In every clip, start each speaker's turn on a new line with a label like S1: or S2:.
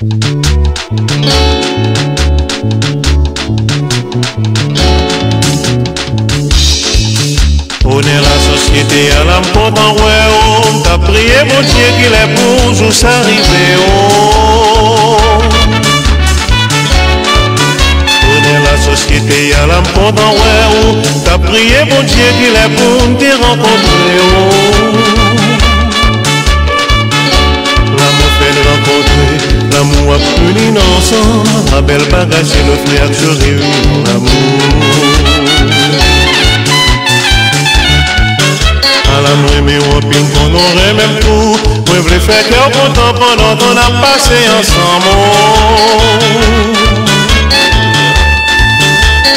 S1: Poune la soskite yalampo dan we ou Ta priye bonje ki le pouj ou sa rive ou oh. Poune la soskite yalampo dan we ou Ta priye bonje ki le pouj ou sa rive ou l'amour a plus ensemble Ma belle paresse et notre mère se réunit en amour À l'amour et mes robins qu'on aurait même tout Moi je voulais faire bon temps pendant qu'on a passé ensemble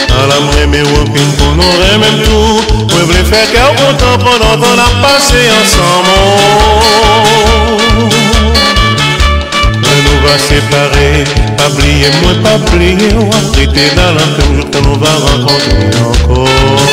S1: À l'amour et mes robins qu'on aurait même tout Moi je voulais faire bon temps pendant qu'on a passé ensemble va séparer Pas plier, moi pas plier On va rester dans la toujours on va rencontrer encore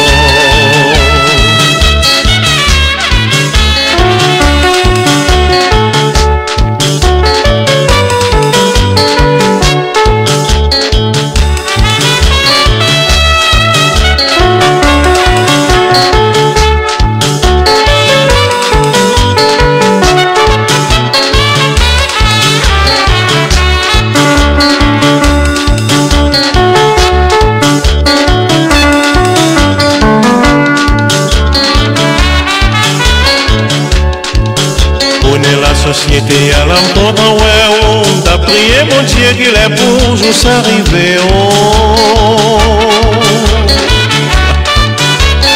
S1: J'étais à l'entendre, ouais, oh, on t'a prié mon Dieu qu'il est pour nous arriver, oh.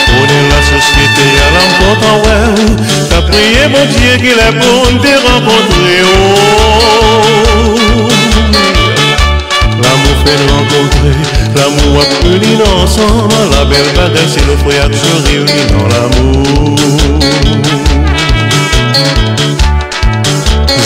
S1: On est la société à l'entendre, ouais, t'as prié mon Dieu qu'il est pour nous rencontrer, oh. L'amour fait nous rencontrer, l'amour a dans ensemble, la belle cadesse il nous frère se réunit dans l'amour.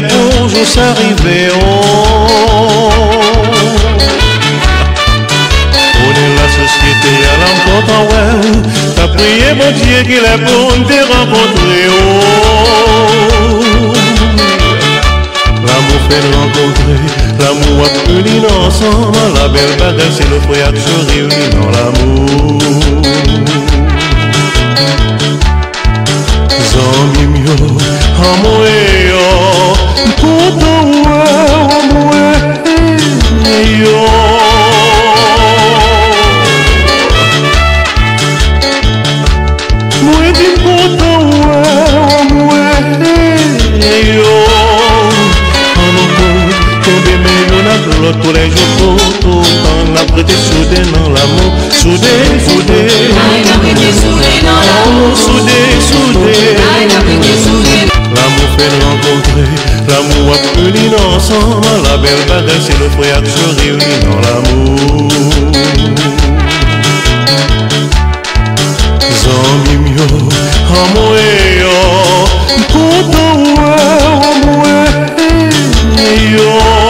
S1: mais bonjour, c'est On est la société à l'encontre, ah ouais. T'as prié mon Dieu qu'il est bon de rencontrer. Oh. L'amour fait rencontrer, l'amour a uni ensemble. La belle bagaille, c'est le foyer se réunissent dans l'amour. Pour les Soudé, soudé L'amour fait rencontrer L'amour a pris l'ensemble, La belle badesse et le frère se réunit dans l'amour Zami mio, amoe yo Kota wa amoe yo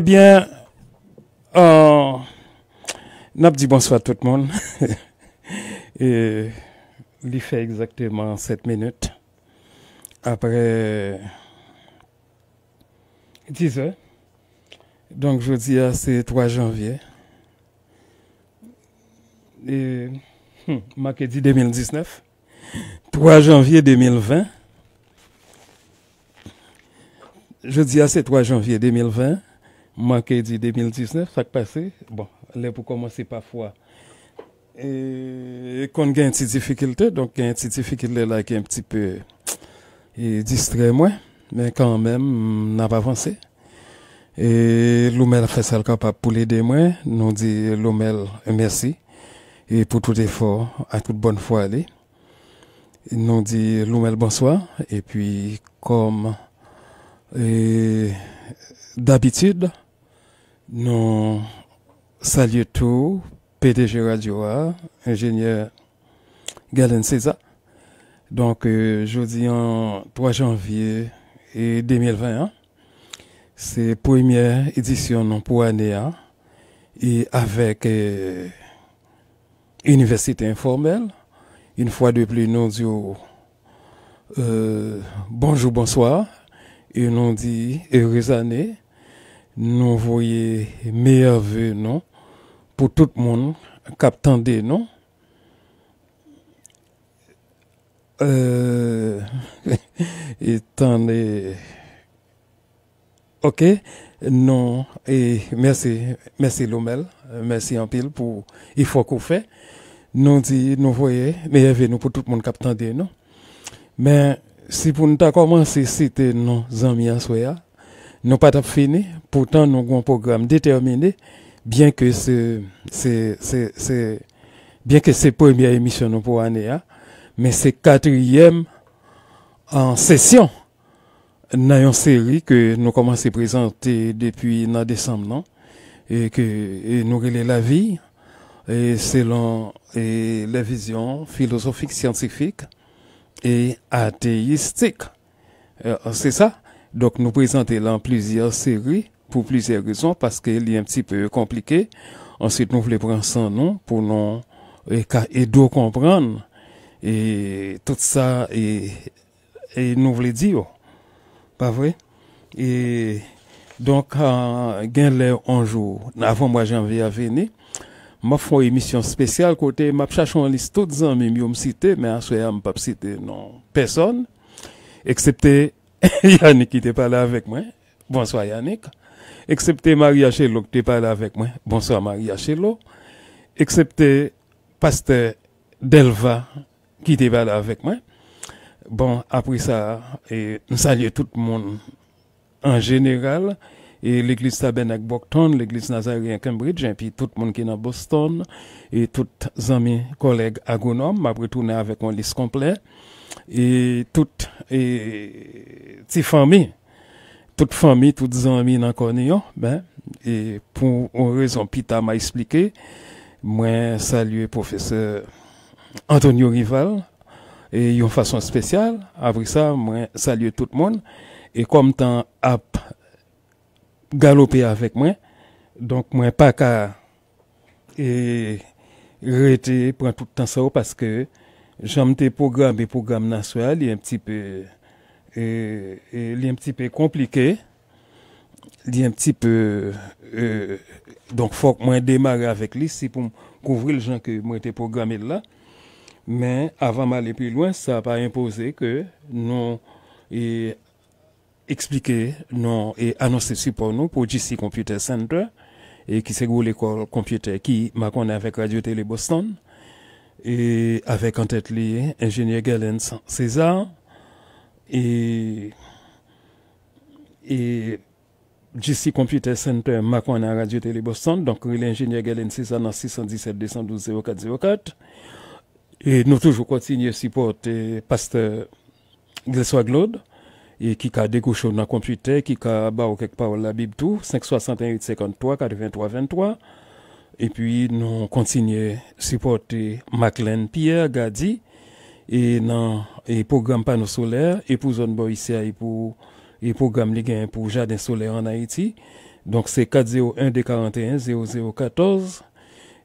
S2: Eh bien, euh, oh, n'a dit bonsoir à tout le monde. Et il fait exactement 7 minutes. Après 10 heures. Donc, je dis, ah, c'est 3 janvier. Et, hum, 2019. 3 janvier 2020. Je dis, ah, c'est 3 janvier 2020 manqué du 2019, ça qui passé, bon, là pour commencer parfois, et qu'on a une petite difficulté, donc une petite difficulté là qui est un petit peu distrait moi, mais quand même, on n'a pas avancé. Et l'OMEL fait ça capable pour l'aider nous dit l'OMEL merci et pour tout effort, à toute bonne foi aller. Nous dit l'OMEL bonsoir, et puis comme d'habitude, nous saluons tout, PDG Radio hein, ingénieur Galen César. Donc, euh, jeudi en 3 janvier et 2021, c'est hein, c'est première édition non, pour année hein, et avec l'université euh, université informelle. Une fois de plus, nous disons euh, bonjour, bonsoir et nous dit heureuse année nous voyons meilleurs vœux, non, pour tout le monde qui non. Euh, et Ok, non, et merci, merci Lomel, merci en pile pour, il faut qu'on fait. Nous dit, nous voyons, meilleurs vœux, pour tout le monde qui non. Mais, si pour nous commencer à citer nos amis à nous pas fini, pourtant nous avons un programme déterminé, bien que c'est c'est bien que c'est première émission de pour année, hein. mais c'est quatrième en session dans une série que nous commençons à présenter depuis en décembre, non? Et que nous relais la vie, et selon et les visions philosophiques, scientifiques et athéistique. Euh, c'est ça? Donc nous présentons là plusieurs séries pour plusieurs raisons parce qu'il est un petit peu compliqué. Ensuite, nous voulons prendre son nom pour nous et, comprendre et tout ça et, nous voulons dire. Pas vrai? Et donc, en gain un jour, avant moi janvier à venir, m'a fait une émission spéciale côté m'a cherché en liste toutes amis me cité mais je ne m'a pas citer non personne excepté Yannick qui pas là avec moi. Bonsoir Yannick. Excepté Maria Chello qui pas là avec moi. Bonsoir Maria Chello. Excepté Pasteur Delva qui pas là avec moi. Bon, après ça, et, nous saluons tout le monde en général. Et l'église Tabernacle Boston, l'église Nazaréen Cambridge, et puis tout le monde qui est dans Boston, et tous les amis, collègues agronomes, après retourner avec mon liste complet. e tout e ti fami tout fami, tout zanmi nan kon yo ben, e pou ou rezon Pita ma esplike mwen salye profese Antonio Rival e yon fason spesyal avri sa mwen salye tout moun e kom tan ap galope avek mwen donk mwen pa ka e rete pran tout tan sa ou paske Janm te programbe program naswa liye mtipe, e, liye mtipe komplike. Liye mtipe, e, donk fok mwen demare avek li si pou kouvri ljan ke mwen te programbe la. Men, avan mwen ale pi lwen, sa pa impose ke nou e eksplike, nou e anonsi si pou nou pou GC Computer Center. E ki se gwo l'ekor kompyote ki makone avek Radio Tele Boston. et avec en tête l'ingénieur ingénieur César et et JC Computer Center Macon Radio Télé Boston donc l'ingénieur Galen César dans 617 212 0404 et nous toujours continuer supporter pasteur Glessois Claude et qui a découché dans le computer qui a barre quelque part la Bible tout 561 53 83 23 epi nou kontinye sipote Maklen Pierre Gadi e nan epogam Pano Solaire epou zon Boissia epou epogam li gen epou Jardin Solaire an Haiti donk se 401 de 41 0014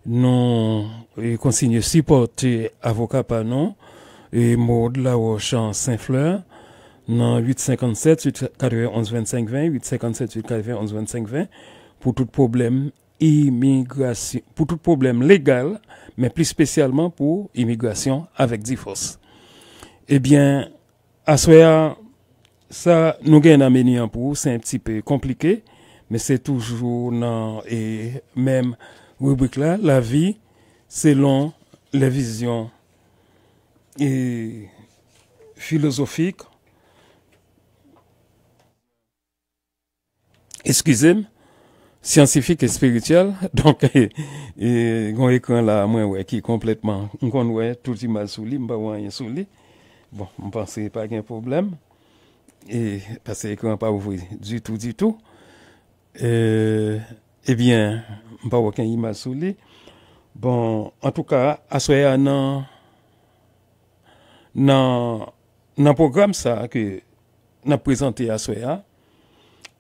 S2: nou kontinye sipote Avoka Pano e Maud Lawo Chan Saint Fleur nan 857 841 25 20 857 841 25 20 pou tout probleme immigration, pour tout problème légal, mais plus spécialement pour immigration avec divorce. Eh bien, à moment-là, ça, nous gagnons un pour, c'est un petit peu compliqué, mais c'est toujours dans, et même rubrique là, la vie selon les visions et philosophiques. Excusez-moi scientifique et spirituel. Donc, et, mon écran là, moi, ouais, qui est complètement, on ouais, tout image sous lit, pas rien sous lit. Bon, on qu'il y pas un problème. Et, parce que l'écran pas ouvert du tout, du tout. Euh, eh bien, pas aucun image sous lit. Bon, en tout cas, asoya ce nan, nan, nan programme ça que, n'a présenté à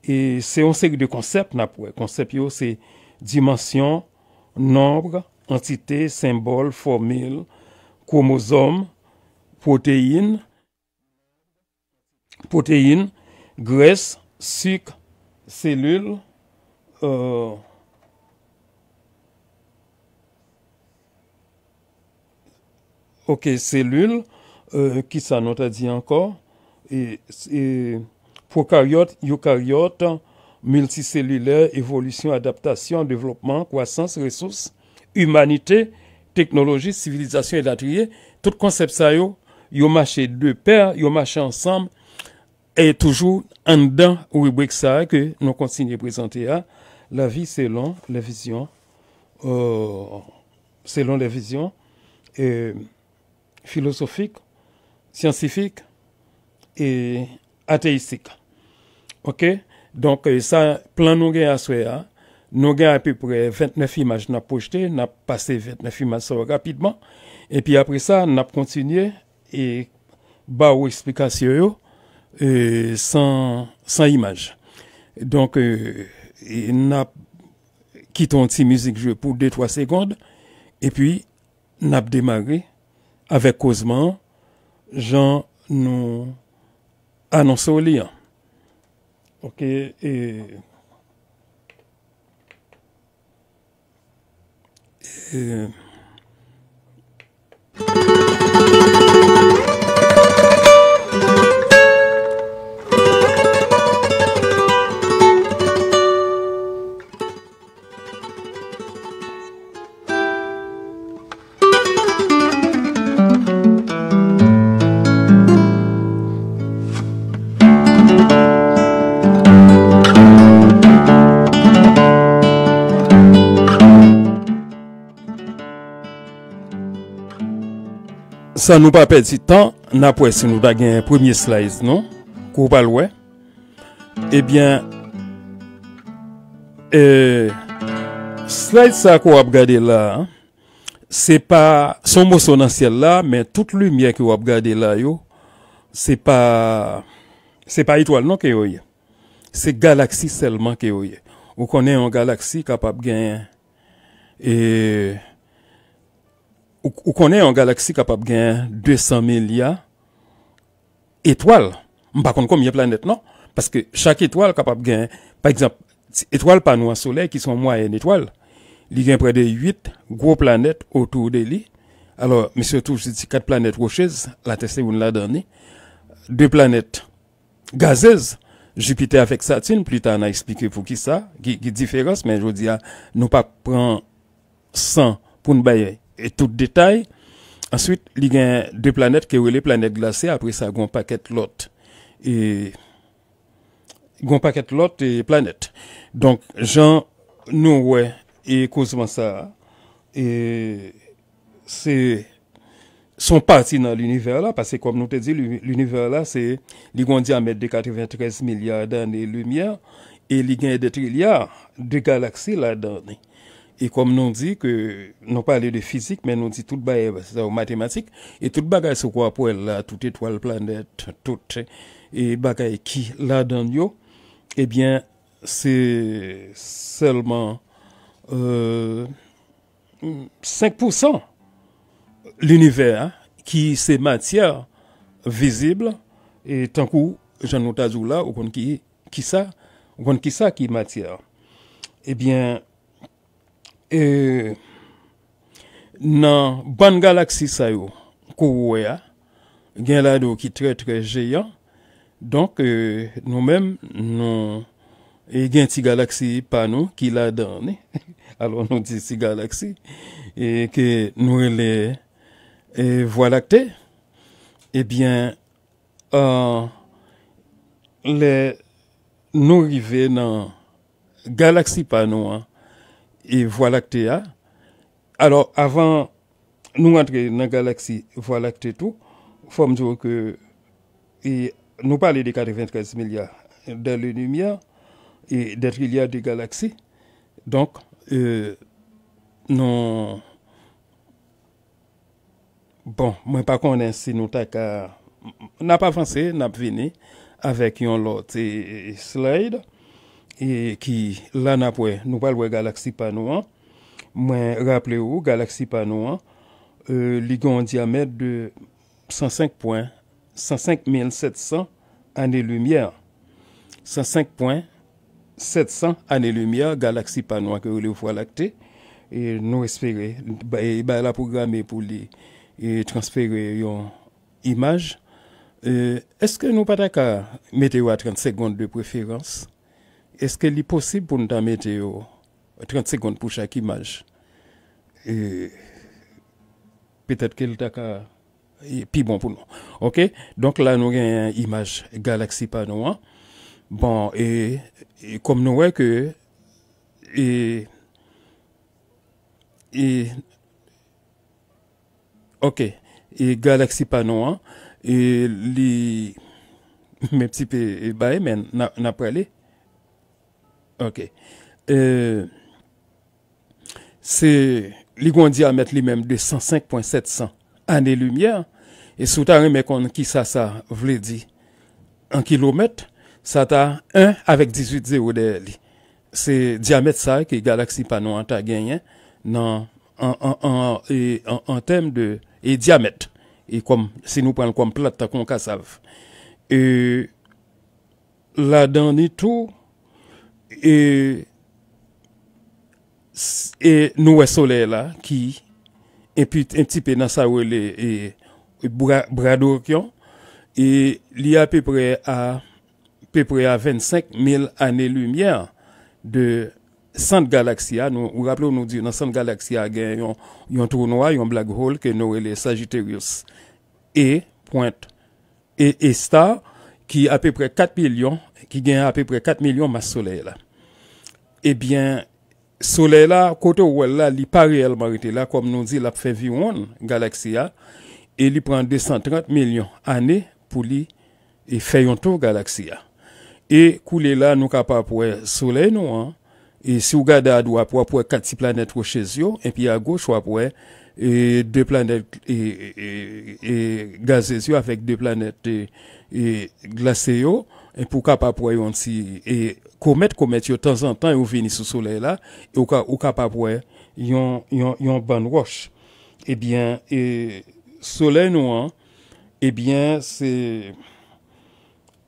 S2: E se yon seki de konsep na pou e. Konsep yo se dimasyon, nombre, antite, sembol, formil, kromozom, proteine, proteine, gres, suk, selul, euh, ok, selul, ki sa nou ta di anko, e... Prokaryote, eukaryote, multicellulaire, évolution, adaptation, développement, croissance, ressources, humanité, technologie, civilisation et l'atelier, tout concept ça yo, yo marché deux paires, yo marché ensemble, et toujours en dedans rubrique ça que nous continuons de présenter la vie selon les visions, euh, selon les visions euh, philosophiques, scientifiques et athéistiques. Ok, donk e euh, sa plan nou gen aswe a, nou gen api pre, 29 imaj nap pojte, nap pase 29 imaj so rapidman, epi apri sa, nap kontinye, e ba ou eksplikasyo yo, san euh, imaj. Donk, euh, nap kiton ti mizik jwe pou 2-3 segond, epi nap demare, avek kozman, jan nou anonsou li an. Porque e, e, Sans nous pas perdre du temps, n'après si nous gagner un premier slide, non? Qu'on pas loin. Eh bien, euh, slide ça qu'on a regardé là, hein, c'est pas son mot son ancien là, mais toute lumière qu'on a regarder là, yo, c'est pas, c'est pas étoile, non, qu'il y a. C'est galaxie seulement qu'il y a. On connaît une galaxie capable de gagner, et, ou qu'on est en galaxie capable de gagner 200 milliards d'étoiles. On ne sais pas combien de planètes, non. Parce que chaque étoile capable de gagner, par exemple, étoiles par nous en qui sont moyenne étoile, il y près de 8 gros planètes autour de lui. Alors, monsieur surtout j'ai 4 planètes rocheuses, tester vous l'a donné, Deux planètes gazeuses, Jupiter avec Saturn, plus tard on a expliqué pour qui ça, quelle différence, mais je veux dire, nous ne prenons pas 100 pour nous bailler et tout détail. Ensuite, il y a deux planètes qui sont les planètes glacées. Après ça, il y a un paquet l'autre. Et il y a un paquet l'autre et planète. Donc, Jean, nous, ouais, et causement ça, et c'est son parti dans l'univers là, parce que comme nous te dit, l'univers là, c'est, il diamètre de 93 milliards d'années-lumière, et il y a des trillions de galaxies là-dedans. e kom nou di ke, nou non pale de fizik, men nou di tout baye, eh, se sa ou matematik, e tout bagay se kwa pou el la, tout eh. etwal planet, tout, e bagay ki la dan yo, ebyen, se selman 5% l'univers ki se matyar, vizibl, e tankou, jan nou tajou la, ou kon ki sa, ou kon ki sa ki matyar, ebyen, E, nan ban galaksi sa yo kou wè ya, gen la do ki tre tre jeyan, donk e, nou men, nou e gen ti galaksi panou ki la dan, alon nou di si galaksi, ke nou le vwalakte, ebyen, nou rive nan galaksi panou an, et Voie lactée. Alors, avant nous entrer dans la galaxie Voie lactée, tout, il faut me dire que et nous parler de 93 milliards d'années lumière et des milliards de galaxies. Donc, euh, non. Bon, moi, par contre, si nous n'a pas avancé, n'a pas venu avec un autre slide. E ki lan apwe nou palwe galaksi panwa mwen raple ou galaksi panwa e, li gen yon diamet de 105.177 ane lumiye 105.700 ane lumiye galaksi panwa ki ou li ou fwa lakte e nou espere, ba la programe pou li transferer yon imaj eske nou pata ka meteo a 30 seconde de preferans? est-ce qu'il est possible pour nous mettre 30 euh, secondes pour chaque image et peut-être qu'il est plus bon pour nous. Ok, donc là nous avons une image galaxie hein. la Bon, et, comme nous voyons que et, et ok, et galaxie hein. Et les mes petits peu, bah, mais n'a pas Euh, se li gwen diamet li menm de 105.700 ane lumiye e sou ta reme kon ki sa sa vle di an kilomet sa ta 1 avik 18 0 de li se diamet sa ki galaksi panon an ta genyen nan e, an tem de e diamet e se nou pran kon plat ta kon kasav e la dani tou E, e noue soley la ki, epi tipe nan sa oue le brador kyon, e li api pre a 25 mil ane lumiye de Sant Galaxia, nou raplo nou di nan Sant Galaxia gen yon tournoi, yon black hole ke noue le Sagittarius E pointe. E star ki api pre 4 milyon, ki gen api pre 4 milyon mas soley la. ebyen, eh sole la, kote ou el la, li pa real marite la, kom nou zi la pfevi won galaksiya, e li pran 230 milyon ane pou li feyon tou galaksiya. E koule la nou kapapwe sole nou an, e si ou gade adwa pou apwe kati planet woshez yo, e pi a goch wapwe de planet gazez yo avek de planet glase yo, e pou kapapwe yon si... comète comète de temps en temps et venu sous soleil là et ou ka ou capable ils yon yon ban roche eh bien et soleil noir hein, eh bien c'est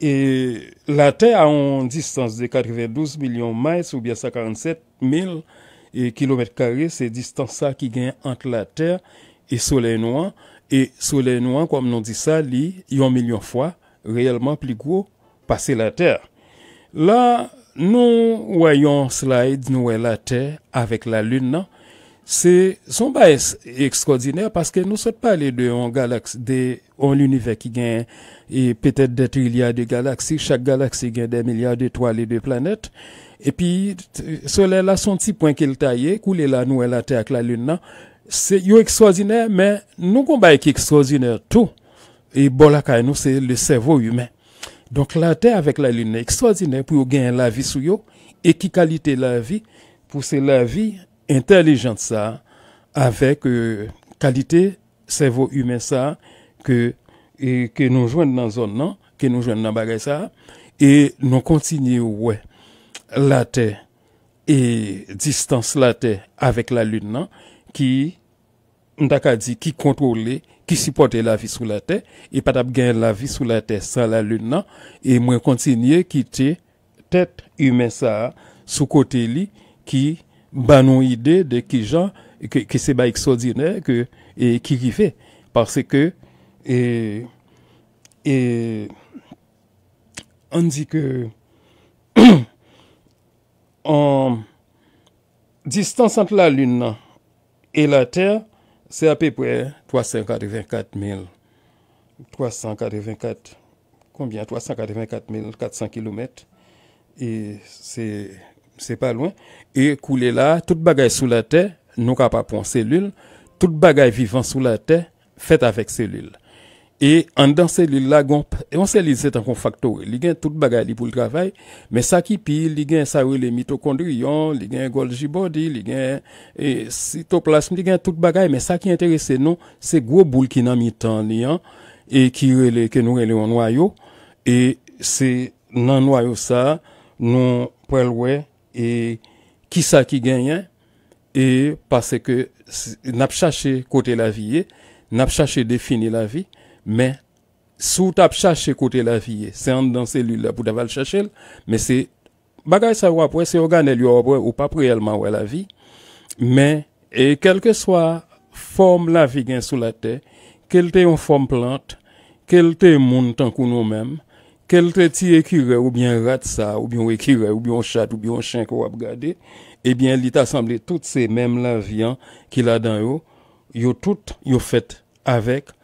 S2: et la Terre a une distance de 92 millions de miles ou bien 147 000 kilomètres carrés. c'est distance ça qui gagne entre la Terre et soleil noir hein. et soleil noir hein, comme nous dit ça li un million fois réellement plus gros passer la Terre. Là, Nou woyon slide nou e la tè avèk la lun nan. Se son ba es ekstraordinèr paske nou sot pale de an l'univer ki gen e petèt dete il ya de galaksi, chak galaksi gen de milyar de toalè de planet. E pi, solè la son ti poin ki l ta ye, koule la nou e la tè ak la lun nan. Se yo ekstraordinèr, men nou kon ba ek ekstraordinèr tou. E bon la kaj nou se le sevo yu men. Donk la te avèk la lune ekstradine pou yo gen la vi sou yo e ki kalite la vi pou se la vi entelejante sa non? avèk kalite servo hume sa ke nou jwen nan zon nan, ke nou jwen nan bagay sa e nou kontinye wè la te e distanse la te avèk la lune nan ki... nda ka di ki kontrole, ki sipote la vi sou la te, e patap gen la vi sou la te sa la lun nan, e mwen kontinye ki te tet yume sa sou kote li, ki banon ide de ki jan, ki se ba eksordine, ki ki fe, parce ke, e, e, an di ke, an, distan san la lun nan, e la te, C'est à peu près 384 384, combien 384 400 km. Et c'est pas loin. Et couler là, toute bagaille sous la terre, nous capables prendre cellule. Toute bagaille vivant sous la terre, fait avec cellule. E an dan se li la gonp, e an se li zet an kon faktor, li gen tout bagay li pou l' travay, men sa ki pil, li gen sa rele mitokondriyon, li gen goljibodi, li gen e, sitoplasm, li gen tout bagay, men sa ki enterese nou, se gwo boul ki nan mitan li an, e ki rele, ke nou rele anwayo, e se nanwayo sa, nou prelwe, e kisa ki genyen, e pase ke nap chache kote la viye, nap chache defini la viye, Men, sou tap chache kote la viye, se an dan selil la pou daval chache el, men se bagay sa wapwe, se yon gane lyo wapwe ou pap reyelman wapwe la vi, men, e kelke swa form la vi gen sou la te, kelte yon form plant, kelte yon moun tankou nou men, kelte ti ekire ou bien rat sa, ou bien ekire, ou bien chate, ou bien chen kwa wap gade, e eh bien li tasamble tout se men la viyan ki la dan yo, yo tout yo fet avek,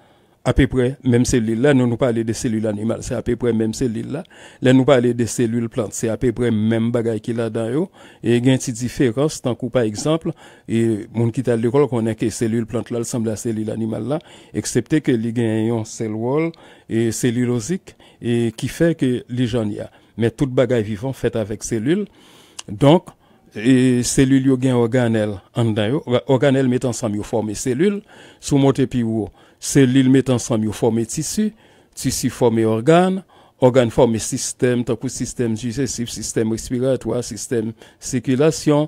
S2: Ape pre, menm selil la, nou nou pale de selil animal, se ape pre menm selil la. La nou pale de selil plant, se ape pre menm bagay ki la dan yo. E gen ti diferans, tankou pa ekzample, e moun ki tal de kol konen ke selil plant la, l'semble a selil animal la, eksepte ke li gen yon sel wol, e selil ozik, e ki fe ke li jan ya. Met tout bagay vivant fet avèk selil. Donk, selil yo gen organel an dan yo. Organel met ansam yo forme selil, sou mot epi wò. Selil met ansam yo forme tisu, tisu forme organ, organ forme sistem, takou sistem jise, sistem respiratoi, sistem sikilasyon,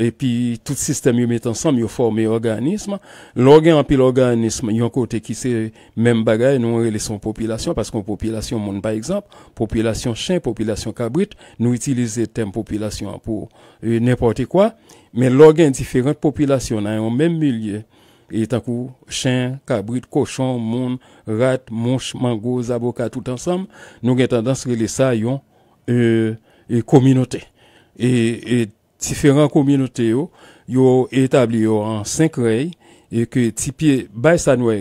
S2: epi tout sistem yo met ansam yo forme organisme. L'organ anpi l'organisme yon kote ki se men bagay nou rele son popilasyon, pas kon popilasyon moun, bay ekzamp, popilasyon chen, popilasyon kabrit, nou itilize tem popilasyon pou euh, neporti kwa, men l'organ diferent popilasyon nan yon men mylye, et tant coup chien, cabrit, cochon, moun, rat, mouche, mango, avocat, tout ensemble, nous avons tendance à les ça une euh, communauté. Et, et différentes communautés yo, yo établi en cinq règles et que ti pied bay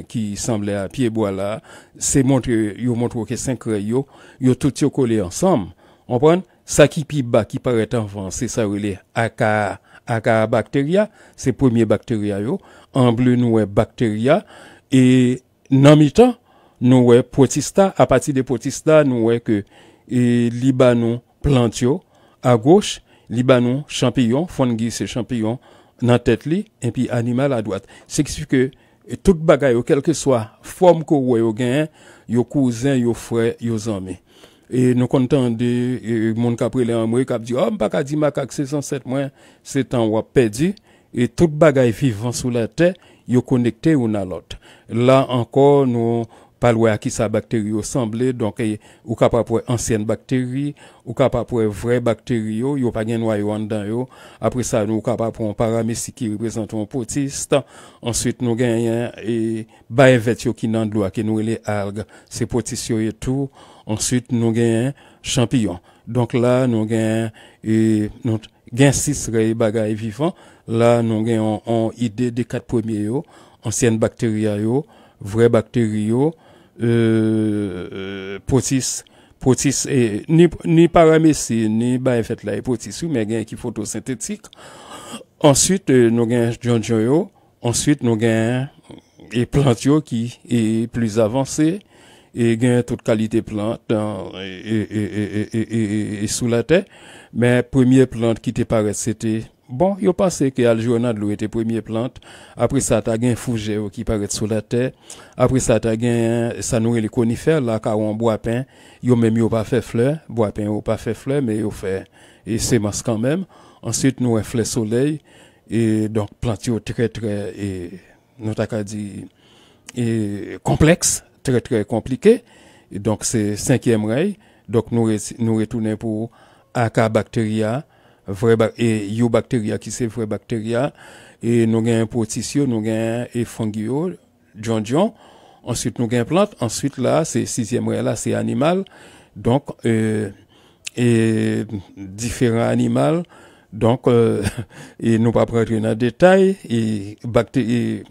S2: qui semblait à pied bois là, c'est montré yo montre que cinq règles yo, yo tout yo collé ensemble. On prend ça qui pi bas qui paraît en France, c'est ça relé aka aka bactéria, c'est premier bactéria yo en bleu nous avons bactéria et dans mi temps nous avons protista à partir de protista nous avons que et libanon plantio à gauche libanon champignon fungus champignon dans tête et puis animal à droite c'est que e tout le ou quel que soit forme que vous yo gain yo cousin, yo frère, yo amis. Et nous content de mon capri l'amour qui cap dit, oh, pas qu'à dire ma c'est 107 mois, c'est un wap perdu et toute bagaille vivant sous la terre, est connecté ou à l'autre. Là encore, nous parlons à qui sa bactérie ressemble, donc eh, ou capable pour ancienne bactérie, ou capable pour vraie bactérie, yo pas de noyau en dedans yo. Après ça, nous capable pour un qui représente un potiste. Ensuite, nous gagnons et eh, yo qui n'en doit qui nous les algues, c'est potiste et tout. Ensuite, nous gagnons champignons. Donc là, nous gagnons et eh, nous gagnons six bagailles vivants. La nou gen yon ide de kat premier yo. Ansyen bakteriya yo. Vre bakteriya yo. Potis. Potis. Ni parame si, ni ba efet la e potis yo. Men gen ki fotosintetik. Ansyen nou gen janjyo yo. Ansyen nou gen e plant yo ki e plus avanse. E gen tout kalite plant e sou la te. Men premier plant ki te pare se te Bon, yo pensé que Aljonadlo était premier plante. Après ça, t'as un fougé qui paraît sur la terre. Après ça, t'as gagné euh, ça nourrit les conifères, là, car on boit pain. Yo même yo pas fait fleur. Bois pain yo pas fait fleur, mais yo fait, et masque quand même. Ensuite, nous, un soleil. Et donc, plante yo très, très, et, nous t'as qu'à dire, et complexe, très, très compliqué. Et donc, c'est cinquième ray. Donc, nous, nous retournons pour Acabacteria vrai et yo bactéria qui c'est vrai bactéries, et nous gagne potissio nous gagne et fongio ensuite nous gagne plante ensuite là c'est sixième là c'est animal donc euh, et différents animaux donc euh, et nous pas prendre dans détail et bactéries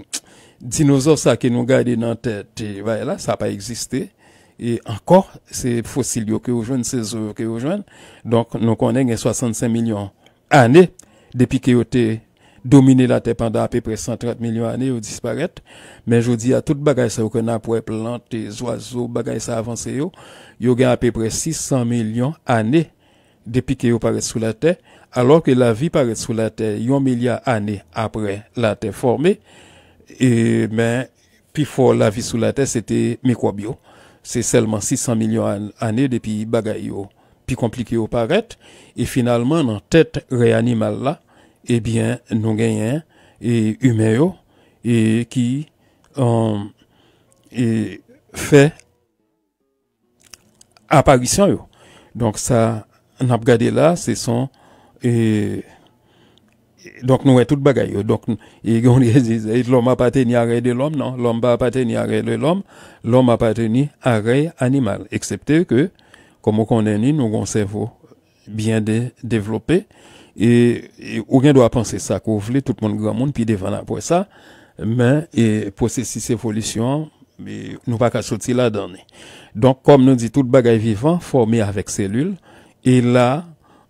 S2: dinosaures ça que nous gardons dans tête là ça pas existé et encore, c'est fossiles, qui rejoignent, ces que qui rejoignent. Donc, nous connaissons 65 millions d'années depuis qu'ils ont dominé la terre pendant à peu près 130 millions d'années, au disparaître. Mais je dis à toute bagaille ça qu'on a pour planter, oiseaux, bagaille ça avancé, ils ont à peu près 600 millions d'années depuis qu'ils apparaissent sous la terre, alors que la vie paraît sous la terre, un milliard d'années après la terre formée. Et, mais, puis fort la vie sous la terre, c'était microbio c'est seulement 600 millions d'années depuis bagayo puis compliqué au paraître, et finalement, dans tête réanimal là, eh bien, nous gagnons, et humain et qui, euh, fait apparition Donc ça, n'a là, c'est son, donc nous est toute bagaille donc ils ont eh, l'homme appartient à de l'homme non l'homme pas appartient à de l'homme l'homme appartient à animal excepté que comme on connaît nous avons un cerveau bien développé et, et aucun doit penser ça qu'on voulait tout le monde grand monde puis devant après ça mais et processus évolution mais nous pas qu'à sortir la donnée donc comme nous dit toute bagaille vivant formé avec cellules et là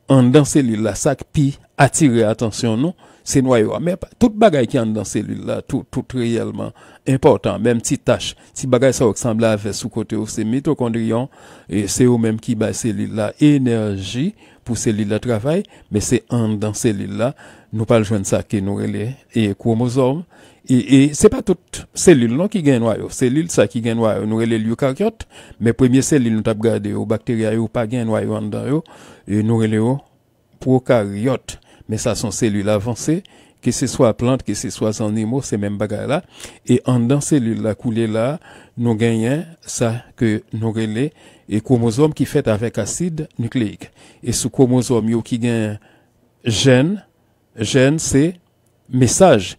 S2: en dans cellule la ça pi attirer attention non c'est noyau. Mais toute bagaille qui est dans cellule là, tout, tout réellement important, même petite tâche, si bagaille ça ressemble à sous côté c'est mitochondrion, et c'est eux même qui bat cellule là, énergie pour cellule là travail, mais c'est en dans cellule là, nous pas le joindre ça qui nous relais, et chromosome. et, et c'est pas toute cellule non qui gagne noyau, cellule ça qui gagne noyau, nous relais leucaryote, mais première cellule nous t'a gardé, aux bactéries, ou pas gagne noyau en dedans, et nous relais men sa son selul avanse, ke se so a plant, ke se so non a zanimo, se men bagay la, e an dan selul la koule la, nou genyen sa ke nou genye, e koumozom ki fet avèk asid nukleik. E sou koumozom yo ki gen jen, jen se mesaj.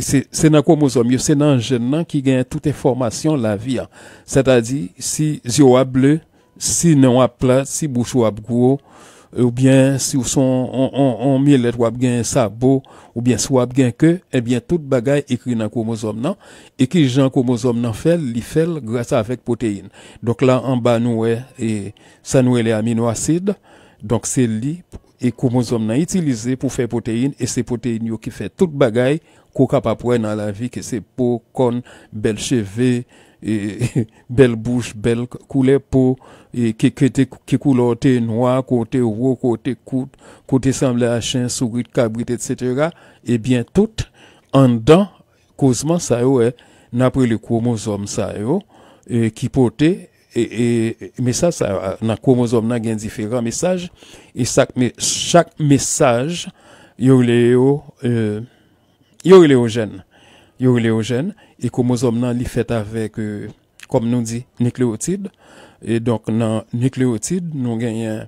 S2: Se nan koumozom yo, se nan jen nan ki gen toute formasyon la vi an. Se ta di, si zi wap ble, si nan wap plat, si bouch wap gwo, Ou byen si ou son on mi let wap gen sa bo ou byen si wap gen ke, ebyen eh tout bagay ekri nan koumouzom nan. Ekri jan koumouzom nan fel, li fel grasa avek potein. Dok la anba nou e, sa nou e le amino asid, donk se li, e koumouzom nan itilize pou fe potein, e se potein yo ki fe tout bagay kou kapapwe nan la vi ke se pou, kon, bel cheve, E, bel bouche, bel koule pou ke koule ote noua, kote ouro, kote koute kote samle a chen, sougrit, kabrit et cetera, e bien tout an dan, kozman sa yo na prele koumozom sa yo ki pote me sa sa yo nan koumozom nan gen diferan mesaj e sak me, chak mesaj yo le yo yo le yo jen yo le yo jen E komosom nan li fet avek, euh, kom nou di, nikleotid. E donk nan nikleotid, nou genyen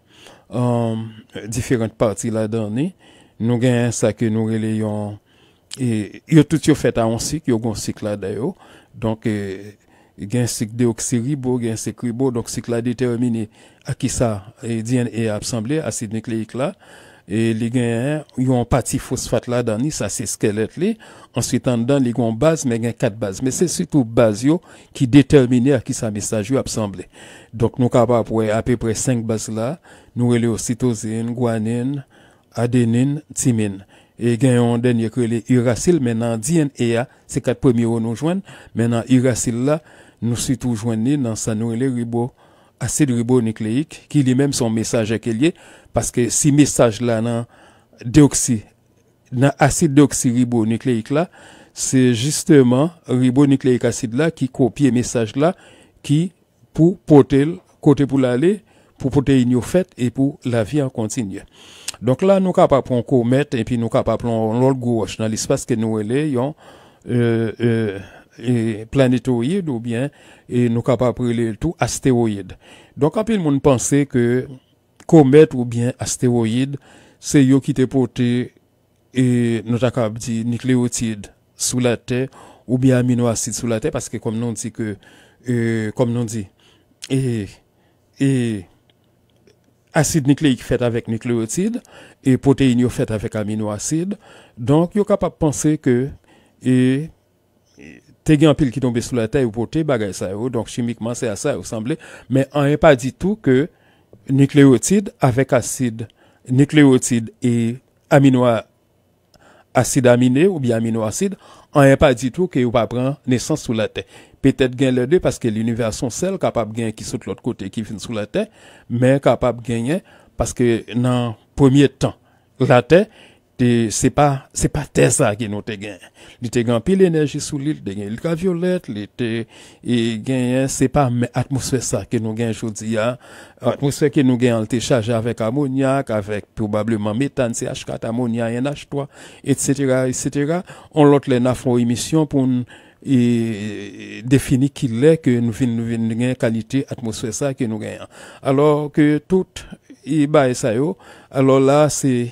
S2: um, diferent parti la dani. Nou genyen sa ke nou rele yon, e, yon tout yon fet a yon sik, yon yon sik la dayo. Donk e, gen sik deoksiri bo, gen sik ribo, donk sik la determine a ki sa e diyen e apsamble asid nikleik la. et les gains ils ont partie phosphate là dans ça c'est squelette ensuite en dedans les ont base mais gain quatre bases mais c'est surtout base qui détermine à qui ça message yo a semblé donc nous capable à peu près cinq bases là nous relé cytosine guanine adénine thymine et gagne on dernier que les uracile. maintenant DNA c'est quatre premiers nous joignent maintenant uracile là nous surtout joindre dans ça nous les ribo acide ribonucléique, qui lui-même son message est parce que si message là dans déoxy, n'a acide déoxyribonucléique là, c'est justement ribonucléique acide là qui copie message là, qui pour porter côté pour l'aller, pour porter une fête et pour la vie en continu. Donc là, nous capables prendre comète et puis nous capables prendre l'autre gauche dans l'espace que nous est, euh, euh, planétoïde ou bien et nous capables le tout astéroïde. Donc en le monde pensait que comète ou bien astéroïde c'est eux qui te porté et nous capable dit nucléotide sous la terre ou bien aminoacides sous la terre parce que comme nous dit que euh, comme nous dit et et acide nucléique fait avec nucléotides et protéines fait avec aminoacides donc yo capable penser que et a gen pile qui tombait sous la terre ou porter bagay ça donc chimiquement c'est à ça ressemblait mais on n'est pas dit tout que nucléotide avec acide nucléotide et amino acide aminé ou bien aminoacide on n'est pas dit tout que ou pas prendre naissance sous la terre peut-être gain les deux parce que l'univers sont seul capable gain qui saute l'autre côté qui vient sous la terre mais capable gagner parce que dans premier temps la terre te se pa, se pa teza gen nou te gen. Li te gen pil enerji sou li, li te gen lika violet, li te e, gen, se pa atmosfè sa ke nou gen joudi ya. Atmosfè ke nou gen, al te chaje avèk amonyak, avèk probablèman metan, CH4, amonyak, NH3, et cetera, et cetera. On lot le na fò emisyon pou e, defini ki lè ke nou ven gen kalite atmosfè sa ke nou gen. Alors ke tout, i ba e sayo, alors la, se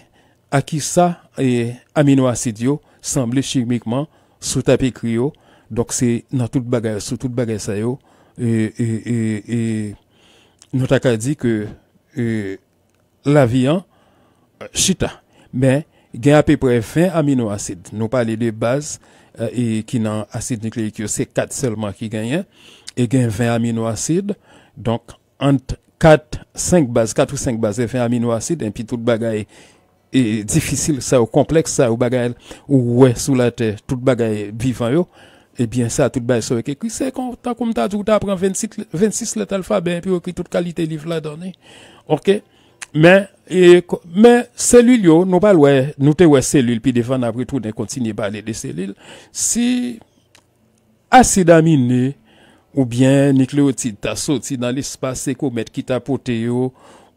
S2: akisa e amino asid yo sanble chirmikman sou tapik ryo, dok se nan tout bagay, sou tout bagay sa yo, e nou ta ka di ke la viyan chita, men gen api pre fin amino asid, nou pale de base ki nan asid nukleik yo, se kat selman ki genyen, e gen fin amino asid, donk ant kat ou 5 base fin amino asid, en pi tout bagay e difisil sa ou kompleks sa ou bagayel ou wè sou la tè, tout bagayel vivan yo, ebyen sa tout bagayel sou ek ekwise, ta koum ta djou, ta apren 26 let alfa bè, pi wè ki tout kalite liv la donè, ok, men, e, men, selil yo, nou bal wè, nou te wè selil, pi defan apri tout, ne kontinye balè de selil, si, asidaminè, oubyen, nikleotid, ta soti dan l'espase, se koumèt ki tapote yo,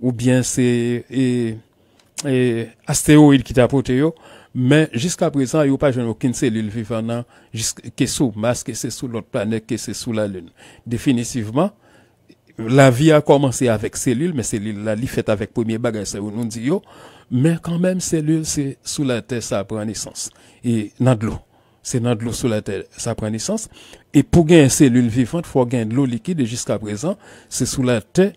S2: oubyen se, e, et astéroïdes qui t'a mais jusqu'à présent, il n'y a pas aucune cellule vivante hein, qui est sous masque, qui est sous l'autre planète, qui est sous la Lune. Définitivement, la vie a commencé avec cellules, mais cellules là, fait avec premier bagage, c'est nous disons mais quand même, cellules, c'est sous la Terre, ça prend naissance. Et dans de l'eau. C'est dans de l'eau sous la Terre, ça prend naissance. Et pour gagner une cellule vivante, il faut gagner de l'eau liquide, et jusqu'à présent, c'est sous la Terre,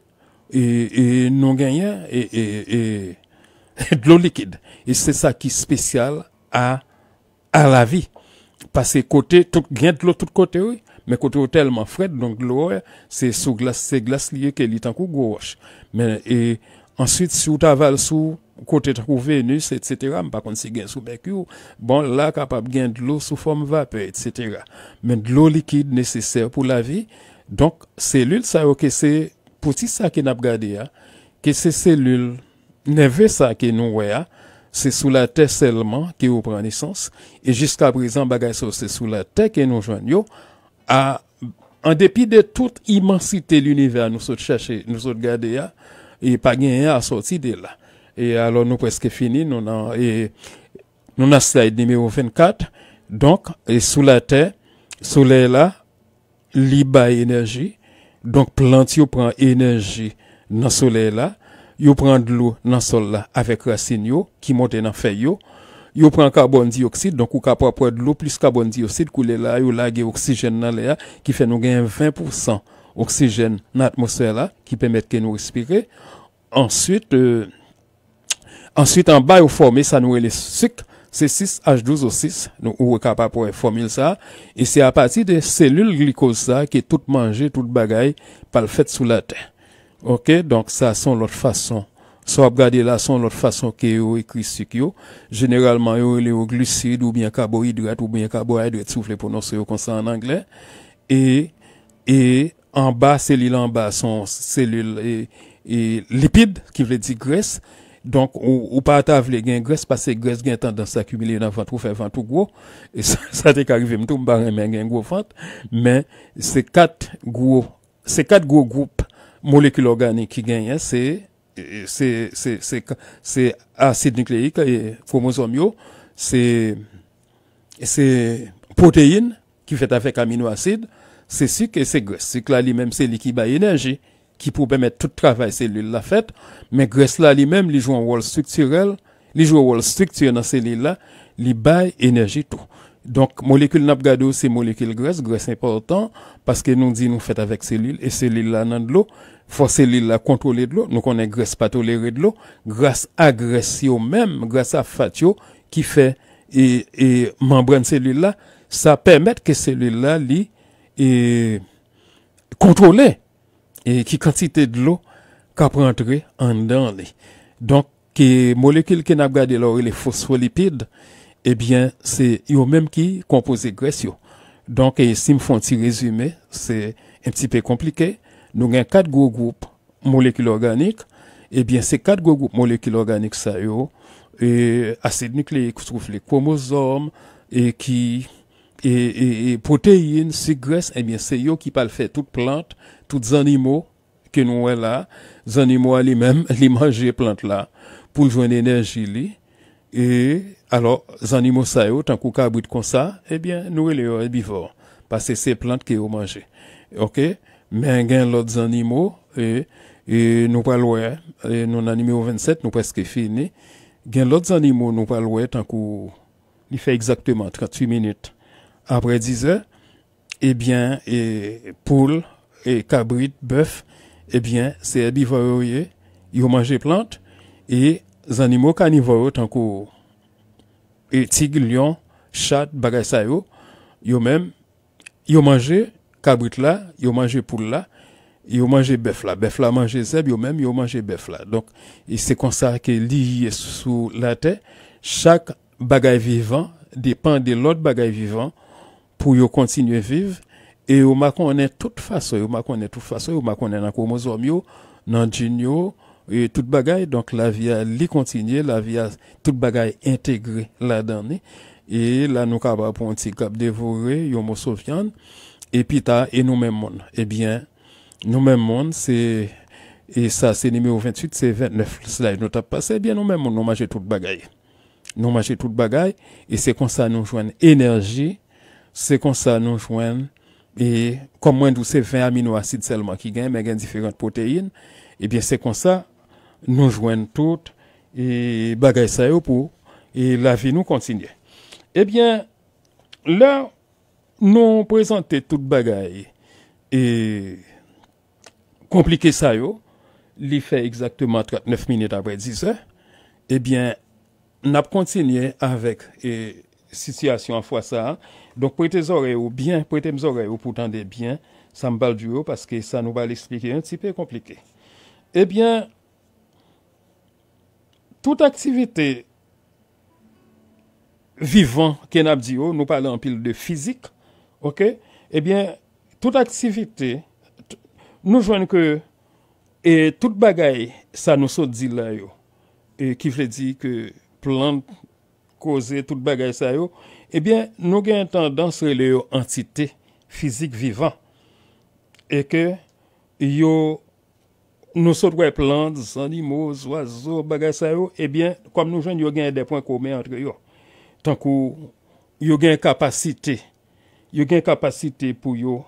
S2: et, et nous gagnons, et, et, et de l'eau liquide. Et c'est ça qui est spécial à, à la vie. Parce que côté, tout, il de l'eau tout côté, oui. Mais côté tellement frais, donc l'eau, c'est sous glace, c'est glace liée qu'elle est en gauche. Mais, et ensuite, si tu avales sous, côté trouvé Vénus, etc., mais par contre, si gain sous Mercure, bon, là, capable de de l'eau sous forme vapeur, etc. Mais de l'eau liquide nécessaire pour la vie. Donc, cellule, ça, ok, c'est, pour ça que n'a pas gardé, hein, que ces cellules, Neve sa ke nou we a, se sou la te selman ke ou pran nisans, e jiska prezan bagay sou se sou la te ke nou jwanyo, a, an depi de tout imansite l'univers nou sot chache, nou sot gade ya, e pa genya a soti de la. E alon nou preske fini, nou nan, e, nou nan slide nimeyo 24, donk, e sou la te, sou le la, li ba enerji, donk plant yo pran enerji nan sou le la, yo prend de l'eau dans le sol là avec racine yo qui monte dans feuille yo yo prend carbone dioxyde donc ou capable prendre de l'eau plus carbone dioxyde couler là yo lague oxygène dans l'air qui fait nous gagner 20% oxygène dans l'atmosphère là qui permet que nous respirer ensuite euh, ensuite en bas yo former ça nous les sucre c'est 6H12O6, nous sommes capables de former ça. Et c'est à partir des cellules glycose qui que tout manger, tout bagaille, par le fait sous la terre. Ok, donk sa son lot fason. So ap gade la son lot fason ke yo ekristik yo. Generalman yo le yo glusid ou bien kaboidret ou bien kaboidret soufle pou nos yo konsan an anglen. E an ba selil an ba son selil e lipid ki vle di gres. Donk ou pa atavle gen gres, pase gres gen tendans akumile nan vantrou fè vantrou gwo. E sa te karive mtou mba remen gen gwo vant. Men se kat gwo, se kat gwo goup. molécule organique qui gagne, hein, c'est c'est c'est acide nucléique et chromosome c'est c'est protéines qui fait avec aminoacide c'est sucre et c'est graisse c'est là lui-même c'est lui qui bat énergie qui peut permettre tout travail cellule la fait mais graisse là lui-même il joue un rôle structurel il joue un rôle structurel dans cellule là il bat énergie tout donc, molécule napgado, c'est molécule graisse, graisse important, parce que nous dit nous faites avec cellules, et cellule là dans de l'eau, faut cellule là contrôler de l'eau, nous connaît graisse pas toléré de l'eau, grâce à graisse même, grâce à fatio, qui fait, et, membrane cellule là, ça permet que cellule là, li, et, contrôler, et qui quantité de l'eau, qu'a rentrer en dans les. Donc, que molécule qui n'a gardé il les phospholipides, eh bien, c'est eux-mêmes qui composent les Donc, si je fais un petit résumé, c'est un petit peu compliqué. Nous avons quatre gros groupes molécules organiques. Eh bien, ces quatre gros groupes molécules organiques, ça, yo, et acides nucléiques, trouve les chromosomes, et qui, et, protéines, ces graisses, eh bien, c'est eux qui parlent fait toutes plantes, tous animaux, que nous, avons là, les animaux, les mêmes, les manger plantes là, pour énergie énergie, et, alors, animaux ça tant qu'on comme ça, eh bien, nous les herbivores, parce que c'est plantes qu'ils ont mangé. OK? Mais, gain d'autres animaux, et, et nous pas loin, et nous numéro 27, nous presque fini. Gain d'autres animaux, nous pas loin, tant qu'il il fait exactement 38 minutes. Après 10 heures, eh bien, et poule, et cabrit, bœuf, eh bien, c'est herbivores, ils ont mangé plantes, et animaux carnivores, tant qu'on, tigre, lion, chat, bagay sa yo, yo même, yo mangé cabrit là, yo mangé poule là, yo mangé bœuf là, bœuf là mangé zèbre, yo même yo mangé bœuf là. Donc, c'est comme ça que lié sous la terre, chaque bagay vivant dépend de l'autre bagay vivant pour yo continuer vivre et yo m'a connaît toute façon, yo m'a connaît toute façon, yo m'a connaît dans chromosome yo, dans gene et toute bagaille donc la vie a li la vie a tout bagaille intégré la dedans et là nous capable pour un petit cap dévorer viande et puis ta et nous-mêmes monde et eh bien nous-mêmes monde c'est et ça c'est numéro 28 c'est 29 slide nous t'a passé eh bien nous-mêmes nous manger toute bagaille nous manger toute bagaille et c'est comme ça nous joignons énergie c'est comme ça nous joignons et comme moins c'est 20 aminoacides seulement qui gagnent mais gagnent différentes protéines et eh bien c'est comme ça nous joignent toutes et bagaille ça pour et la vie nous continue. Eh bien, là, nous présentons toute bagaille et compliqué ça yo, il fait exactement 39 minutes après 10 heures. Eh bien, nous continué avec et situation à fois ça. Donc, prêtez oreilles ou bien, prêtez mes oreilles pour tendre bien, ça me parle du haut parce que ça nous va l'expliquer un petit peu compliqué. Eh bien, tout aktivite vivant, ken ap di yo, nou pale an pil de fizik, ok, ebyen, tout aktivite, nou jwenn ke, e tout bagay sa nou so di la yo, e kifle di ke plant koze, tout bagay sa yo, ebyen, nou gen tendans we le yo antite fizik vivant, e ke, yo nou sot wè plant, zanimo, zwazo, bagay sa yo, ebyen, eh kom nou jen yo gen depwen kome antre yo, tankou, yo gen kapasite, yo gen kapasite pou yo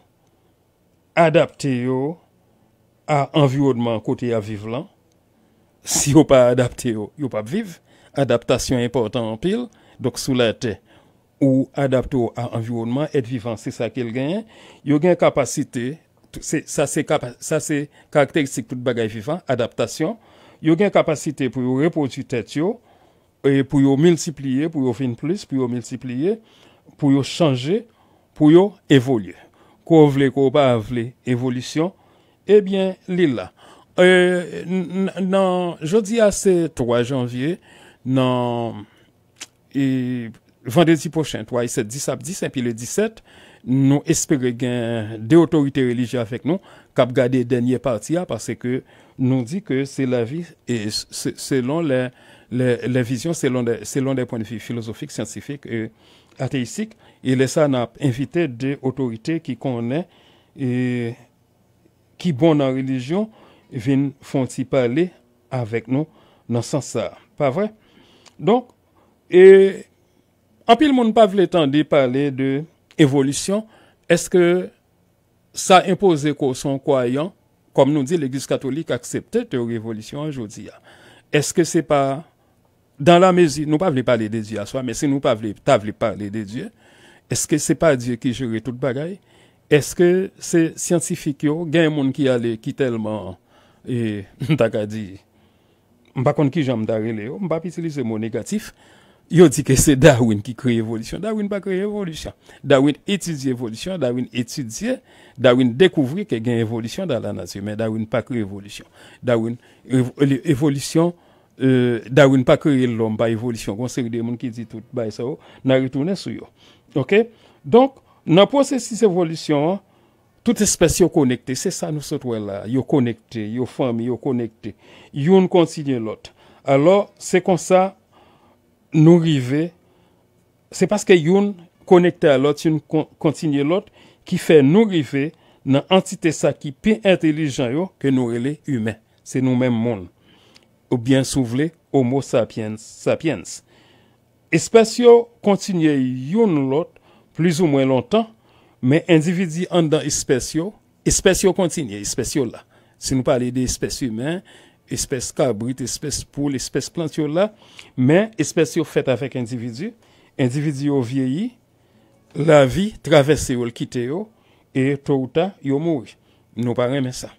S2: adapte yo a enviwodman kote ya vive lan, si yo pa adapte yo, yo pa vive, adaptasyon important pil, dok sou la te, ou adapte yo a enviwodman, et vivansi sa kel gen, yo gen kapasite yo, Sa se karakteristik tout bagay vivant, adaptasyon. Yo gen kapasite pou yo reposite yo, pou yo multipliye, pou yo fin plus, pou yo multipliye, pou yo chanje, pou yo evolye. Kou wle, kou wle, evolisyon, ebyen li la. Nan jodi a se 3 janvye, nan vendedi pochen, 3, 7, 10 ap 10, epi le 17 janvye, nou espere gen de otorite religye avèk nou, kap gade denye partia, parce ke nou di ke se la vi, e selon le vizyon, selon de pon de filozofik, sientifik e ateistik, e lè sa nan ap invite de otorite ki konen, e ki bon nan religyon, vin fon ti pale avèk nou nan sansa. Pa vre? Anpil moun pa vle tan de pale de évolution, est-ce que ça impose qu'on son croyant, comme nous dit l'Église catholique, accepter de révolution aujourd'hui Est-ce que c'est pas dans la mesure, nous ne voulons pas parler de Dieu à soi, mais si nous ne voulons pas parler de Dieu, est-ce que c'est pas Dieu qui gère tout le bagage? Est-ce que c'est scientifique, il y a un monde qui allait, qui tellement, et, dit, je ne sais qui j'aime d'arriver je ne vais pas utiliser mot négatif, Yo dit que c'est Darwin qui crée l'évolution. Darwin pas créé l'évolution. Darwin étudie l'évolution, Darwin étudie, Darwin découvrit qu'il y a une évolution dans la nature, mais Darwin pas créé l'évolution. Darwin, évolution euh, Darwin pas créé l'homme par évolution. On série des gens qui dit tout, bah, ça, on a retourné sur eux. OK? Donc, dans le processus d'évolution, toute espèce est connectée. C'est ça nous sommes là. Yo connecté, yo famille, yo connecté. ne continue l'autre. Alors, c'est comme ça, nous c'est parce que nous connectés à l'autre, nous continue l'autre, qui fait nous arriver dans l'entité qui est plus intelligente que nous, les humains. C'est nous-mêmes, monde. Ou bien souvelé, Homo sapiens sapiens. Espèce continue l'autre plus ou moins longtemps, mais individu en dans espèce, espèce continue, espèce là. Si nous parlons d'espèces humaines, Espes kabrit, espes poule, espes plant yo la Men, espes yo fet avèk individu Individu yo vieyi La vi travesse yo l kite yo E tou ta yo mouri Nou pa reme sa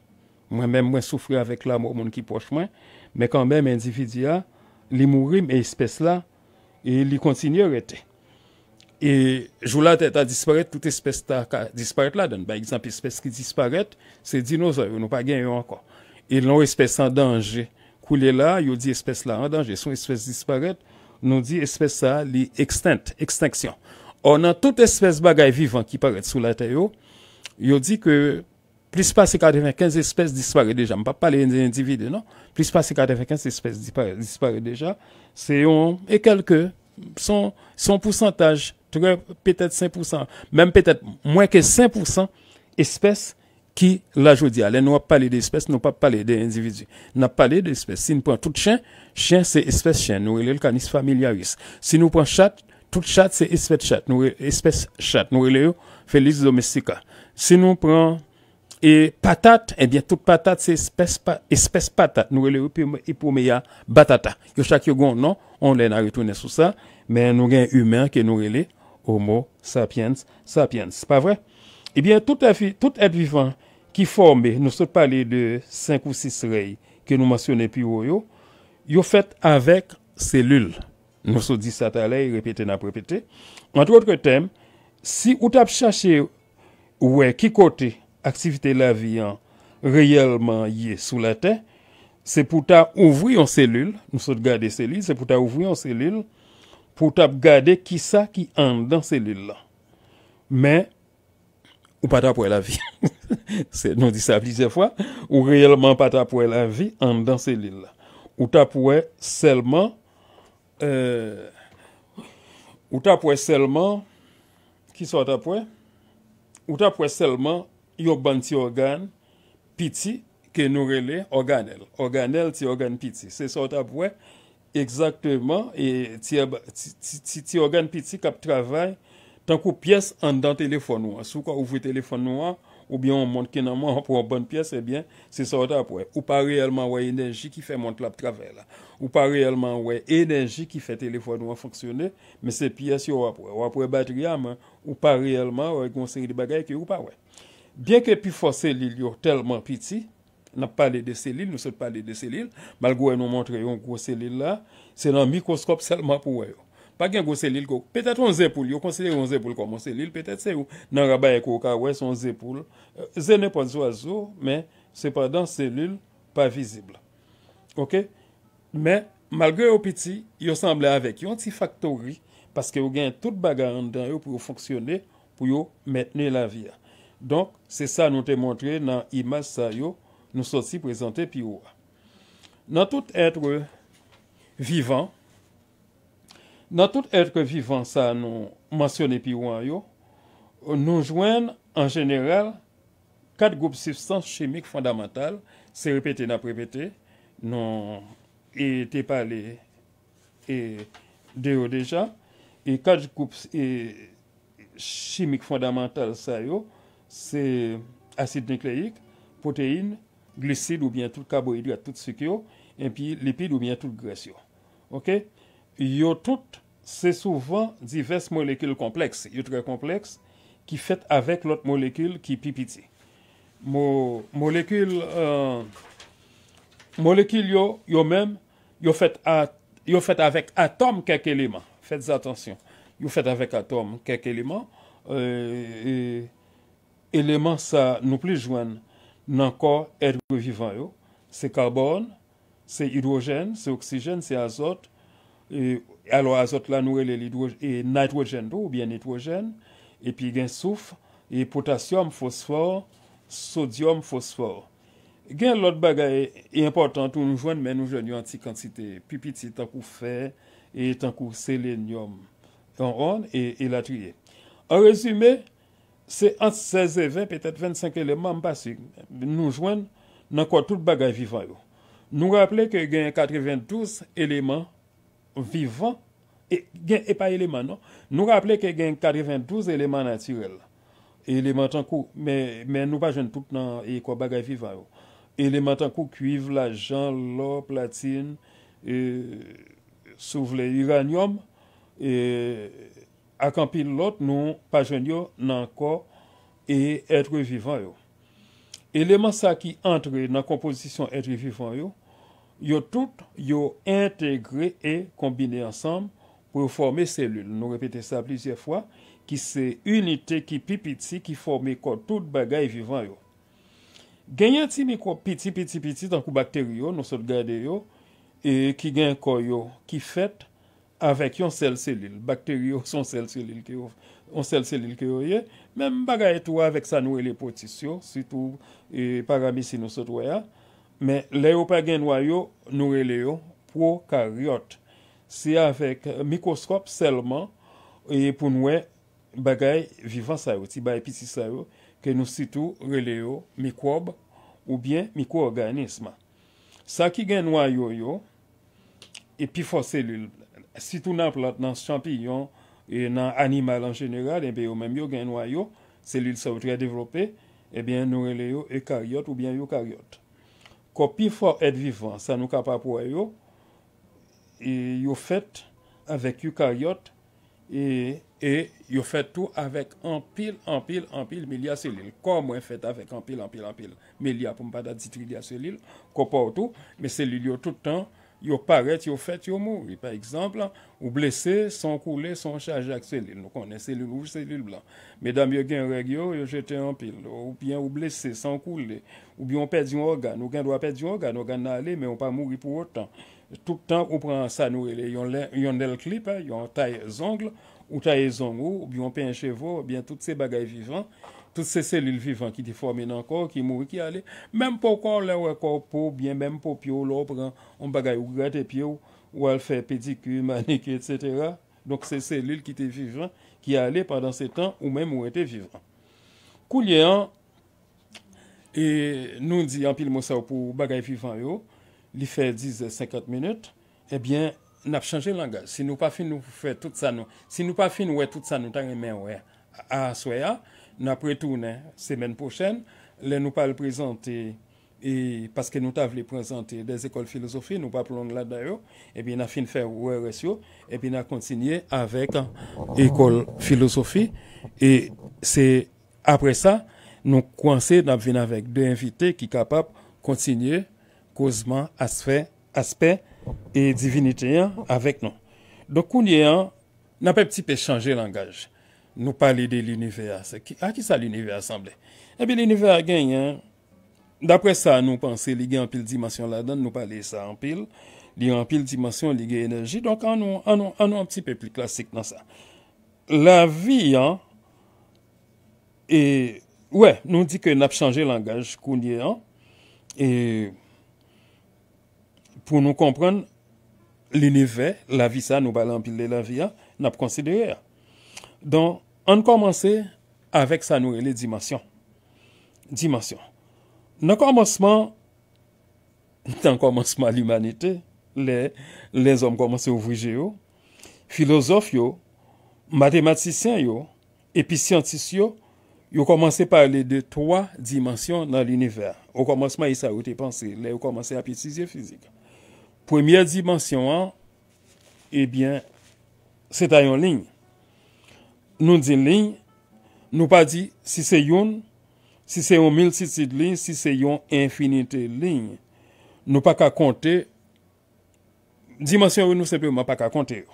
S2: Mwen mwen mwen soufri avèk la moun moun ki poch mwen Men kanmèm individu ya Li mouri men espes la E li kontinye rete E joulat et a disparet tout espes ta Disparet la den By example, espes ki disparet Se dinozor, nou pa gen yo ankon Et lon espèce en danger couler là ils yo dit espèce la en Son espèce disparaît, nous dit espèce ça, li extinte, extinction. on a toutes espèce vivant vivant qui sous la terre. yo dit que plus plus de 95 déjà Je ne parle pas des individus non? Plus de 95 espèces disparaissent déjà. C'est un, et quelques son, pourcentage, peut-être 5%, même peut-être moins que 5% espèces qui, là, je dis, allez, nous pas parler d'espèces, nous pas parler d'individus. Nous parlé d'espèces. Si nous prenons tout chien, chien, c'est espèce chien. Nous, le canis familiaris. Si nous prenons chat, tout chat, c'est espèce chat. Nous, espèce chat. Nous, le Félix domestica. Si nous prenons et patate, eh bien, toute patate, c'est espèce, espèce patate. Nous, le hypoméa batata. Yo, chaque yon, non, on l'a retourner sur ça. Mais nous, avons humain que nous, le homo sapiens sapiens. C'est pas vrai? Eh bien, tout être vivant, ki forme, nou sot pale de 5 ou 6 rey, ke nou mwasyon epi woyo, yo fet avek selul. Nou sot di sata le, repete nap repete. Antre otre tem, si ou tap chache, ouwe, ki kote aktivite la viyan, reyelman ye sou la ten, se pou ta ouvri yon selul, nou sot gade selul, se pou ta ouvri yon selul, pou ta gade ki sa ki an dan selul la. Men, Ou pa tapwe la vi. Nou di sa plije fwa. Ou reyelman pa tapwe la vi an dan se li la. Ou tapwe selman. Euh, ou tapwe selman. Ki sa tapwe? Ou tapwe selman. Yoban ti organ. Piti. Ke nurele organel. Organel ti organ piti. Se sa tapwe. Eksakteman. Ti organ piti kap travay. Tan kou piyes an dan telefon nou an, sou ka ouvre telefon nou an, ou byon moun kenan moun an pou an bon piyes, ebyen, eh se sa wata apwe. Ou pa reyelman wè enerji ki fè moun klap traver la. Ou pa reyelman wè enerji ki fè telefon nou an fonksyonè, men se piyes yo wapwe. Wapwe batriyam, ou pa reyelman wè goun seri di bagay ki wou pa wè. Bien ke pi fò selil yo telman piti, nan pale de selil, nou se pale de selil, mal gwen nou moun tre yon gwo selil la, se nan mikoskop selman pou wè yo. pa gen kou selil kou, petet ou nse poule, yo konsilere ou nse poule kou moun selil, petet se ou nan rabaye kou kawes ou nse poule, euh, ze ne pon zo a zo, men sepadan selil pa vizible. Ok? Men, malgwe ou piti, yo semble avek yon ti faktori, paske ou gen tout bagaran dan yo pou yo fonksyonne, pou yo metne la via. Donk, se sa nou te montre nan imaj sa yo, nou soti prezante pi ou a. Nan tout etre vivant, Nan tout etre vivant sa nou mansyon epi wanyo, nou jwen an jeneral kat goup substans chemik fondamental se repete nan prepete nou ete pale e deyo deja e kat goup chemik fondamental sa yo se asid nikleik, potein, glisid ou bien tout kaboidou ya tout sik yo epi lipid ou bien tout gras yo. Ok? yo tout, se souvan divers molekül kompleks, yotre kompleks, ki fet avèk lot molekül ki pipiti. Molekül, euh, molekül yo, yo mèm, yo fet avèk atom kèk eleman. Fèt zatensyon. Yo fet avèk atom kèk eleman. Euh, eleman sa nou pli jwen nan kor erwe vivan yo. Se karbon, se hidrojen, se oksijen, se azot, E, alo azot la nou ele nitrojen do ou bien nitrojen epi gen souf e potasyom fosfor sodyom fosfor gen lot bagay e important ou nou jwenn men nou jwenn yon anti-kansite pipiti tankou fer e tankou selenium tan ronde e, e latriye an rezume se 16 e 20 petet 25 eleman mba si nou jwenn nan kwa tout bagay vivan yo nou rappele ke gen 92 eleman vivan, e gen epa eleman, no? Nou raple ke gen 92 eleman naturel. Eleman tankou, men nou pa jen tout nan e kwa bagay vivan yo. Eleman tankou kuiv la jan, lor, platin, souvle iranyom, akampil lot, nou pa jen yo nan ko e etre vivan yo. Eleman sa ki entre nan kompozisyon etre vivan yo, Yo tout yo entegre e kombine ansam pou yo forme selil. Nou repete sa plizye fwa ki se unitè ki pi piti ki forme kon tout bagay vivan yo. Genyati mi kon piti piti piti tan kou bakter yo nou sot gade yo ki gen kon yo ki fèt avèk yon sel selil. Bakter yo son sel selil ki yo ye. Mem bagay tou avèk sa nou e le potisyon sitou paramisi nou sot wè ya. Men, leyo pa genwayo, nou releyo, pou karyot. Se avek mikoskop selman, e pou nou e bagay vivansayot, si bay piti sayot, ke nou sitou releyo mikrob ou bien mikroorganisman. Sa ki genwayo yo, epifoselil, sitou nan plat nan champiyon, e nan animal an general, e beyo menm yo genwayo, selil sa wote ya devlope, e bien nou releyo e karyot ou bien yo karyot. Ko pi fwa et vivan, sa nou kapap woy yo, e yo fet avèk yu karyot, e, e yo fet tou avèk anpil, anpil, anpil, me li a selil. Ko mwen fet avèk anpil, anpil, anpil, me li apoum bada ditri li a selil, ko pa wotou, me selil yo toutan, Yo paret, yo fet, yo mouri. Par exemple, ou blese, son koule, son chajak selil. Nou konen selil ou selil blan. Medan mwen gen reg yo, yo jete an pil. Ou bien ou blese, son koule. Ou bien ou pet diyon organ. Ou gen do apet diyon organ, organ nale, men ou pa mouri pou otan. Toutan ou pran sanou ele. Yon nel klip, yon tay zongle. Ou tay zongle, ou bien ou penchevo, bien tout se bagay vivant. tout se selil vivan ki di formen an kor, ki mou ki ale, menm pou kor le wè kor pou, menm pou pyo lopran, ou bagay ou gade pyo, ou al fè pedikü, manik, etc. Donk se selil ki te vivan, ki ale pandan se tan, ou menm ou ete vivan. Kou li an, nou di an pil mousa ou pou bagay vivan yo, li fè 10-50 menut, ebyen nap chanje langaj, si nou pa fin nou fè tout sa nou, si nou pa fin nou wè tout sa nou, tan gen men wè aswe ya, na pretoune semen pou chen, le nou pal prezante, e paske nou ta vle prezante des ekol filosofi, nou pa plong la dayo, e bi na fin fè wè resyo, e bi na kontinye avèk ekol filosofi, e se apre sa, nou kwanse nap vin avèk de invite ki kapap kontinye kozman aspe e divinite yon avèk nou. N apè ptipe chanje langaj, Nou pale de l'univers. Eh a ki sa l'univers semble? Ebi l'univers gen, d'apre sa nou pense, li gen apil dimasyon la dan, nou pale sa, li gen apil dimasyon, li gen enerji, donk anon, anon, anon, anon pti pe pli klasik nan sa. La vi, e, oue, nou di ke nap chanje langaj, kou nye an, e, pou nou kompron, l'univers, la vi sa, nou pale apil de la vi an, nap konsideye. Donk, An komanse avèk sa nou e le dimansyon. Dimansyon. Nan komanseman, nan komanseman l'umanite, le, le zonm komanse ou vrije yo, filosof yo, matematisyen yo, episyantisyon yo, yo komanse pale de 3 dimansyon nan l'univers. Ou komanseman yi sa ou te panse, le ou komanse api tizye fizik. Premye dimansyon an, ebyen, se ta yon ligni. Nou di lign, nou pa di si se yon, si se yon mil siti lign, si se yon infinite lign. Nou pa ka konte, dimansyon ou nou sepe ou man pa ka konte yo.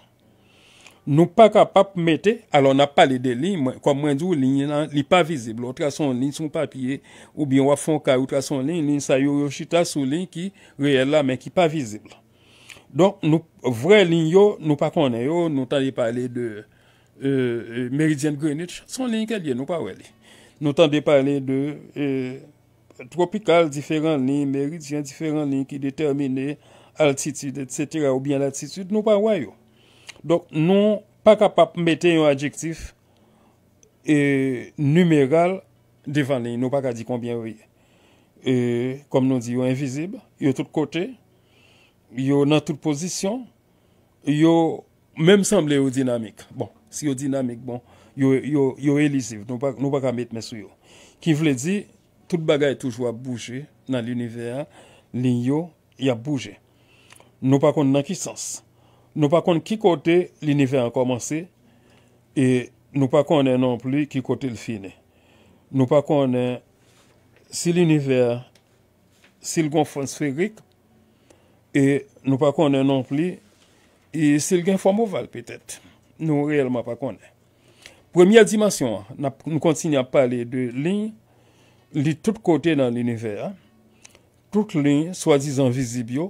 S2: Nou pa ka pa mette, alo nan pale de lign, kwa mwen di ou lign nan, li pa vizible. Ou tra son lign, sou papye, ou bin wafon ka, ou tra son lign, lign sa yo yo chita sou lign ki reyela men ki pa vizible. Don, nou vre lign yo, nou pa kone yo, nou tali pale de... Euh, euh, Meridian Greenwich Son lin ke liye nou pa wè li Nou tan de pale euh, de Tropikal, diferent lin, meridyen Diferent lin ki determine Altitude, et cetera, ou bien altitude Nou pa wè yo Donk nou pa kapap mette yon adjektif Numeral Devan liye Nou pa ka di konbyen wè Kom nou di yo envizib Yo tout kote Yo nan tout posisyon Yo menm samble yo dinamik Bon Si yo dinamik bon, yo eliziv, nou pa kamet mè sou yo. Ki vle di, tout bagay toujwa bouje nan l'univers, lin yo, ya bouje. Nou pa kon nan ki sens. Nou pa kon ki kote l'univers an komanse, e nou pa kon nan non pli ki kote l'fine. Nou pa kon nan, si l'univers, si l'gon fon sferik, e nou pa kon nan non pli, e si l'gen fon mouval petet. Nous réellement pas konen. Première dimension, nous continuons à parler de lignes, les tout côtés dans l'univers, hein. Toutes lignes, soi disant visibles,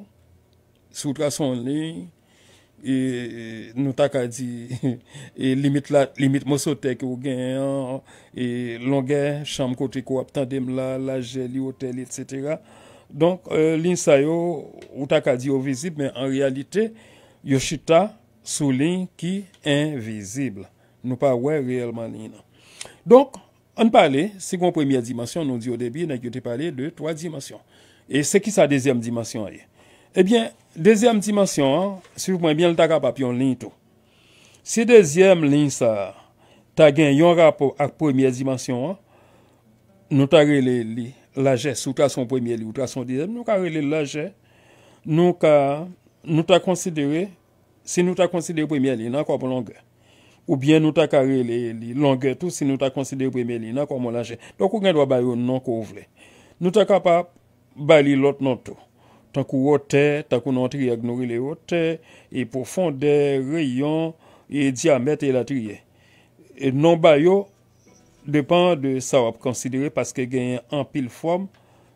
S2: sous trason lignes, et nous t'a limite limite limite la, limite, ou hein. et limite, longueur, limite, côté quoi, la, la etc. Donc, euh, ça yo, ou t'a visible, mais limite, réalité, Yoshita, sou lin ki en vizibl. Nou pa wè realman lin an. Donk, an pale, segon premye dimasyon nou di yo debi, nan ki te pale de toa dimasyon. E se ki sa dezyem dimasyon a ye? Ebyen, eh dezyem dimasyon an, si pou mwen bien lita rap ap yon lin tou. Se dezyem lin sa, ta gen yon rap ak premye dimasyon an, nou ta rele li laje, sou tra son premye li ou tra son dimasyon, nou ka rele laje, nou ta konsidere Si nou ta konsidere premye li, nan kwa pou langer. Ou byen nou ta kare li, langer tou, si nou ta konsidere premye li, nan kwa pou langer. Tonkou gen dwa bayo nan kwa ouvle. Nou ta kapap bali lot nan tou. Tonkou wote, tonkou nan triyagnori le wote, e pou fonde, reyon, e diamet e latriye. E nan bayo, depan de sa wap konsidere paske gen an pil form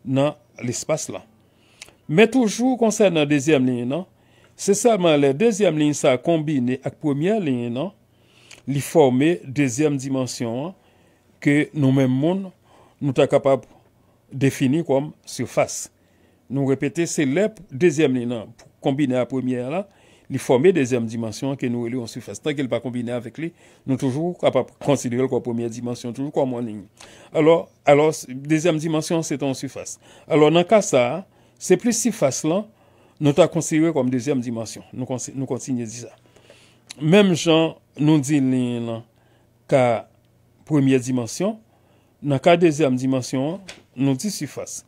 S2: nan l'espas lan. Men toujou konsen nan dezyem li nan, Se salman le, dezyem lin sa kombine ak pwemye lin nan, li forme dezyem dimensyon an, ke nou men moun nou ta kapap defini koum soufas. Nou repete, se le, dezyem lin nan, kombine ak pwemye lan, li forme dezyem dimensyon an, ke nou e li yon soufas. Tanke li pa kombine avik li, nou toujou kapap konsidye l koum pwemye dimensyon, toujou koum moun lin. Alors, dezyem dimensyon se ton soufas. Alors, nan ka sa, se pli soufas lan, Nou ta konseywe kom dezyam dimansyon. Nou kontinye di sa. Mem jan nou di li nan ka premye dimansyon. Nan ka dezyam dimansyon nou di soufas.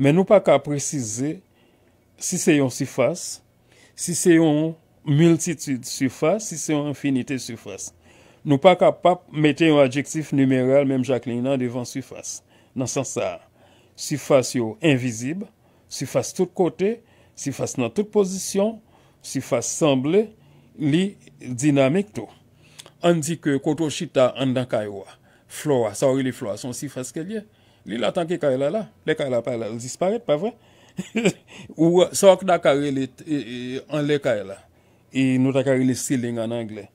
S2: Men nou pa ka prezize si se yon soufas, si se yon multitude soufas, si se yon infinite soufas. Nou pa ka pa mette yon adjektif numerel menm jake li nan devan soufas. Nan sansa soufas yo envizib, soufas tout kotey, Si fase nan tout pozisyon, si fase sanble, li dinamik tou. An di ke koto chita an dan kaywa, flora, sa ori li flora, son si fase ke liye. Li la tanke kayla la, le kayla pa la, li disparete, pa vre? Ou sa ok da kare le, e, e, an le kayla, e nou da kare le siling an angle.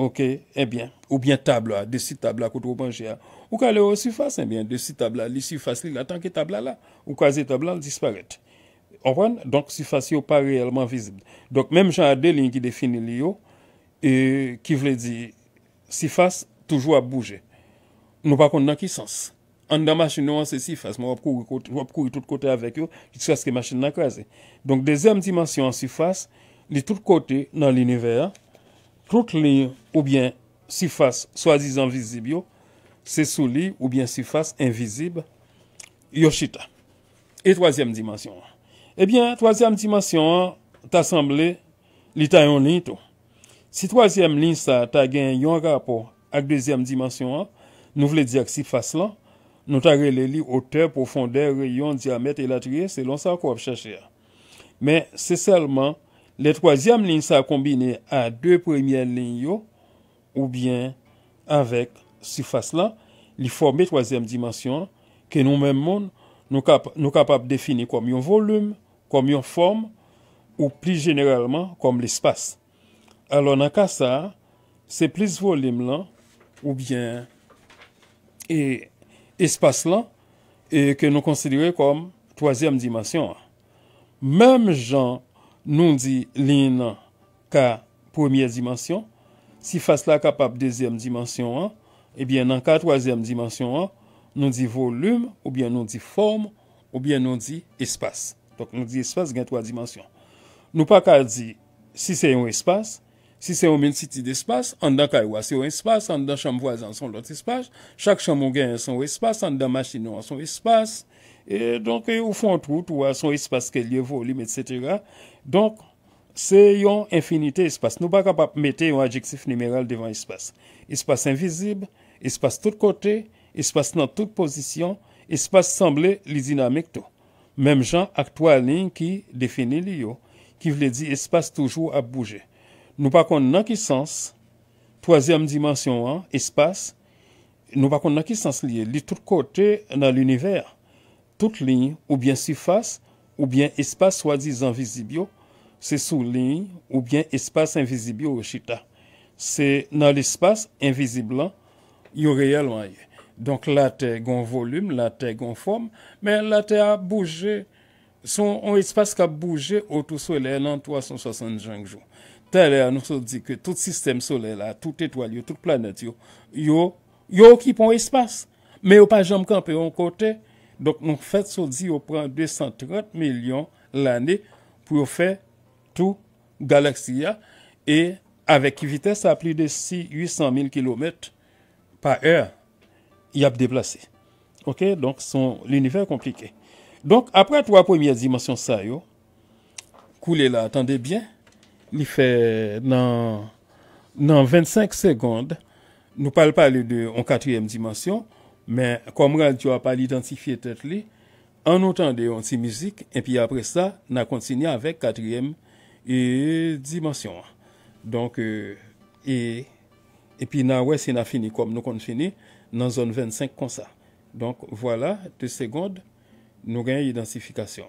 S2: Ok, ebyen, oubyen tabla, desi tabla koto ou banje a. Ou ka le ou si fase, ebyen, desi tabla, li si fase li la tanke tabla la, ou kaze tabla, li disparete. Donc, surface pas réellement visible. Donc, même genre deux lignes qui définit l'IO, et qui veut dire surface toujours à bouger. Nous pas dans qui sens. En dans machine, c'est surface. Moi, je vais courir tout côté avec eux jusqu'à ce que la machine n'a crasé. Donc, deuxième dimension en surface, de tout côté dans l'univers, toute ligne ou bien surface soi-disant visible, c'est sous lit ou bien surface invisible, Yoshita. Et troisième dimension. Ebyen, 3èm dimensyon an t'assemble li ta yon lin to. Si 3èm lin sa ta gen yon rapor ak 2èm dimensyon an, nou vle di ak si fas lan, nou ta rele li ote profonde rayon diametre latriye se lon sa ak wap chache a. Men se selman, le 3èm lin sa kombine a 2 premye lin yo ou bien avèk si fas lan li forme 3èm dimensyon an ke nou men moun nou kapap defini kom yon volume. kom yon form ou pli generelman kom l'espace. Alon nan ka sa, se plis volim lan ou bien e, espase lan e ke nou konsidere kom toazem dimasyon an. Mem jan nou di linan ka pwemye dimasyon, si fase la kapap dezem dimasyon an, e bien nan ka toazem dimasyon an nou di volim ou bien nou di form ou bien nou di espase. nou pa ka di si se yon espase si se yon men siti de espase an dan kay wase yon espase an dan chanm waze an son lot espase chak chanm wage an son espase an dan machin wase an son espase ou fon tout wase an son espase ke liye volim et cetera se yon infinite espase nou pa ka pa mette yon ajeksif numeral devan espase espase invisib espase tout kote espase nan tout posisyon espase semble li dinamik tou Mem jan aktwa lin ki defini li yo, ki vle di espas toujou ap bouje. Nou pakon nan ki sens, toaziam dimensyon an, espas, nou pakon nan ki sens liye, li tout kote nan l'univers. Tout lin, ou bien si fass, ou bien espas swa dizan vizibyo, se sou lin, ou bien espas vizibyo ou chita. Se nan l'espas, vizibyo yon reyel wanye. Donk la te yon volume, la te yon form, men la te a bouje, son espase ka bouje o tou solel nan 365 jou. Tere, nou sou di ke tout sistem solel a, tout etoal yo, tout planet yo, yo ki pon espase. Men yo pa jom kanpe yon kote, donk nou fèt sou di yo pran 230 milyon l'anè pou yo fè tou galaksiya e avèk ki vitè sa pli de si 800 mil kilometre pa èr. y ap deplase. Ok, donk son l'univers komplike. Donk apre 3 pwemye dimensyon sa yo, koule la, atande bien, li fe nan 25 segonde, nou pal pale de yon 4e dimensyon, men kom ral diwa pal identifiye tet li, an notande yon ti mizik, epi apre sa, nan kontini avèk 4e euh, dimensyon. Donk, epi euh, nan wè se nan fini kom nou kontini, dans zone 25 comme ça. Donc voilà, deux secondes, nous gagnons identification.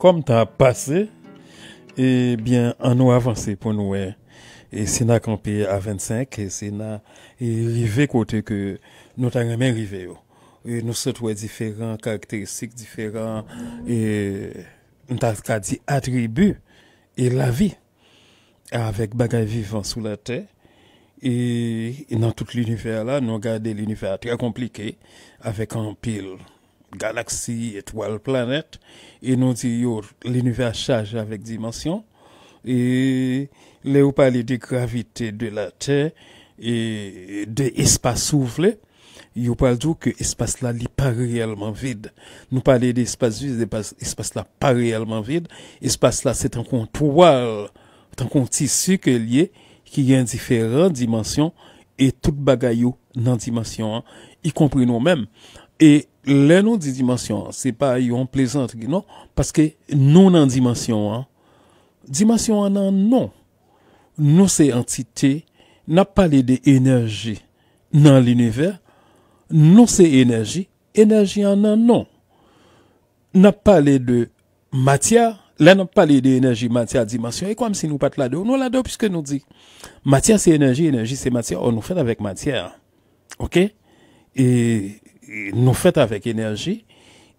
S2: Kom ta pase, ebyen an nou avanse pou nou e. E se na kampi a 25, e se na e rive kote ke nou ta remen rive yo. E nou se twe diferan, karakteristik diferan, e nou ta ka di atribu e la vi. Avek bagay vivan sou la te, e, e nan tout l'univers la, nou gade l'univers tra komplike, avek an pil. galaxies, étoiles, planète et nous disons l'univers charge avec dimension, et là où parler de gravité de la Terre et de espace soufflé, il parle dire que espace là n'est pas réellement vide. Nous parlons d'espace vide, espace là pas réellement vide. Espace là c'est un toile un tissu que lié qui est différentes dimensions et tout bagaille dans dimension, hein, y compris nous-mêmes. Et les non dimension c'est pas une ont Non, parce que non en dimension, hein. dimension en non. Nous ces entités n'a pas les de énergie dans l'univers. Nous c'est énergie, énergie en nous, non n'a pas les de matière. Là n'a pas les de matière dimension. Et comme si nous pas de nous puisque nous disons matière c'est énergie, énergie c'est matière. On nous fait avec matière, ok et nou fèt avèk enerji,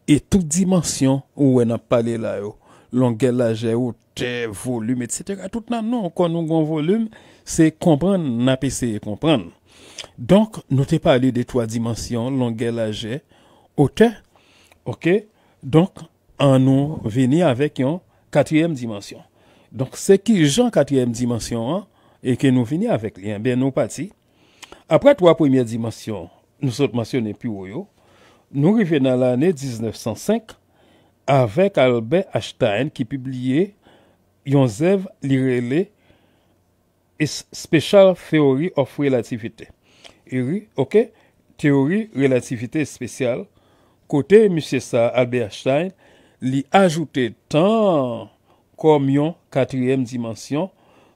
S2: e tout dimansyon ou wè nan palè la yo, longè la jè, ou tè, volume, etc. Tout nan nou, kon nou gon volume, se komprèn nan PC, komprèn. Donk nou te palè de 3 dimansyon, longè la jè, ou tè, ok? Donk an nou veni avèk yon 4èm dimansyon. Donk se ki jan 4èm dimansyon an, e ke nou veni avèk liyan, ben nou pati. Apwè 3 pwemye dimansyon an, Nou rive nan l'anè 1905 avèk Albert Einstein ki pibliye yon zèv li rele Special Theory of Relativity Ok, Theory of Relativity Special Kote M. S. Albert Einstein li ajoute tan kom yon 4èm dimensyon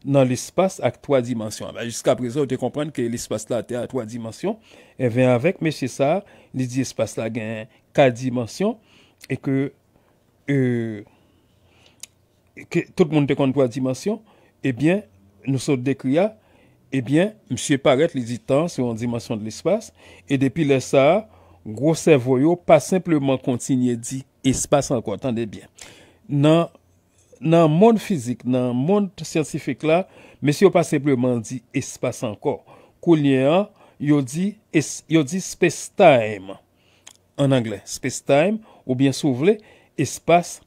S2: nan l'espace ak 3 dimensyon. Jiska aprezo ou te komprende ke l'espace la euh, te a 3 dimensyon, e eh ven avèk, meshe sa, li di espase la gen 4 dimensyon, e ke e ke tout moun te kon 3 dimensyon, e bien, nou so dekria, e eh bien, msye paret li di tan se yon dimensyon de l'espace, e depi lè sa, grosè voyo, pa simplement kontinye di espase an kontan de bè. Nan Dans monde physique, dans le monde scientifique là, Monsieur pas simplement dit espace encore. Coulia y space dit dit en anglais Space-time, ou bien souvent, espace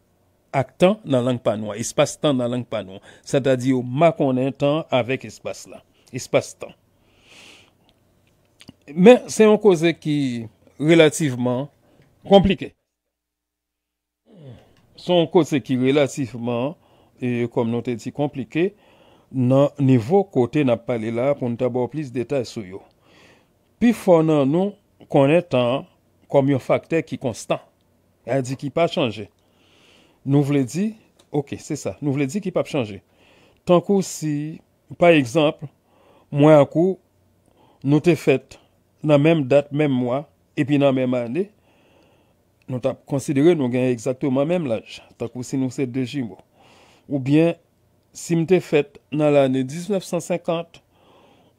S2: actant dans langue espace temps dans la langue panoua. C'est à dire au maçon un temps avec espace là espace temps. Mais c'est un cause qui relativement compliqué. Son kote ki relatifman, e kom nou te di komplike, nan nivou kote nan pale la pou nou tabou ap lis detay sou yo. Pi fon nan nou konen tan kom yon fakte ki konstan, a di ki pa chanje. Nou vle di, ok, se sa, nou vle di ki pa chanje. Tan kou si, par exemple, mwen akou nou te fet nan menm dat, menm mwen, e pi nan menm ane, nou tap konsidere nou genye egzaktouman menm laj, tak ou si nou se deji mou. Ou bien, si m te fet nan l ane 1950,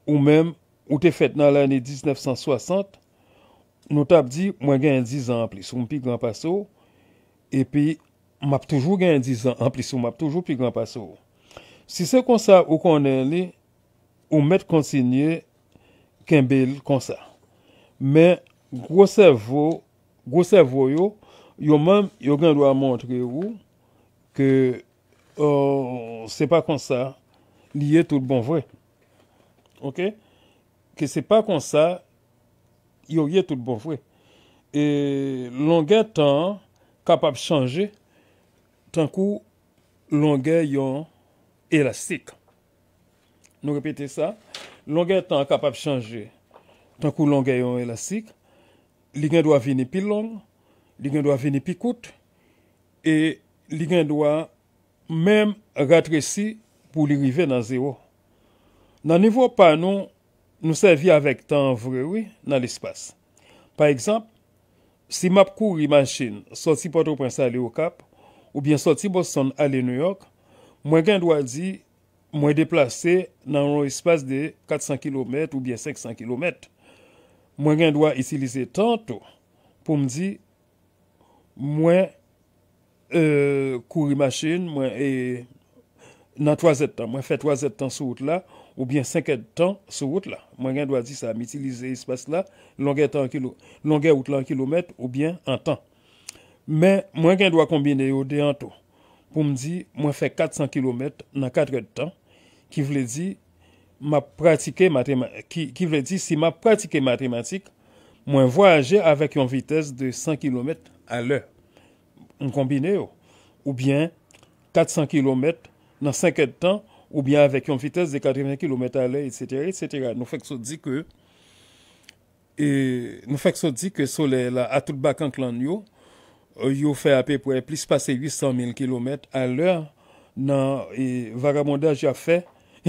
S2: ou menm ou te fet nan l ane 1960, nou tap di mwen genye 10 an an plis, ou m pi gran pasou, e pi m ap toujou genye 10 an an plis, ou m ap toujou pi gran pasou. Si se konsa ou konen li, ou m met konsinye kembel konsa. Men, grosè vò, Go se vo yo, yo mem yo gen do a montre yo ke se pa kon sa, liye tout bon vwe. Ok? Ke se pa kon sa, yo ye tout bon vwe. E longen tan kapap chanje tankou longen yon elastik. Nou repete sa. Longen tan kapap chanje tankou longen yon elastik. li gen dwa vini pilon, li gen dwa vini pikout, e li gen dwa mem ratresi pou li rive nan zero. Nan nivou panon, nou servi avèk tan vrewi nan l'espas. Par ekzamp, si map kou riman chine, soti potro prensa le okap, ou bien soti boson ale New York, mwen gen dwa di mwen deplase nan l'espas de 400 kilometre ou bien 500 kilometre. Mwen gen dwa itilize tan to pou mdi mwen e, kouri machin e, nan 3 et tan. Mwen fe 3 et tan sou wot la ou bien 5 et tan sou wot la. Mwen gen dwa di sa m itilize espas la longen wot la 1 km ou bien 1 tan. Mwen gen dwa kombine yo de an to pou mdi mwen fe 400 km nan 4 et tan ki vle di... ki ve di si ma pratike matematik, mwen voyaje avèk yon vites de 100 km alè. Un kombine yo. Ou byen 400 km nan 5 etan, ou byen avèk yon vites de 80 km alè, etc. Nou fèk so di ke, nou fèk so di ke sou la atrout bakan klan yo, yo fè apè pouè plis pase 800 000 km alè, nan yon varamondaj yo fè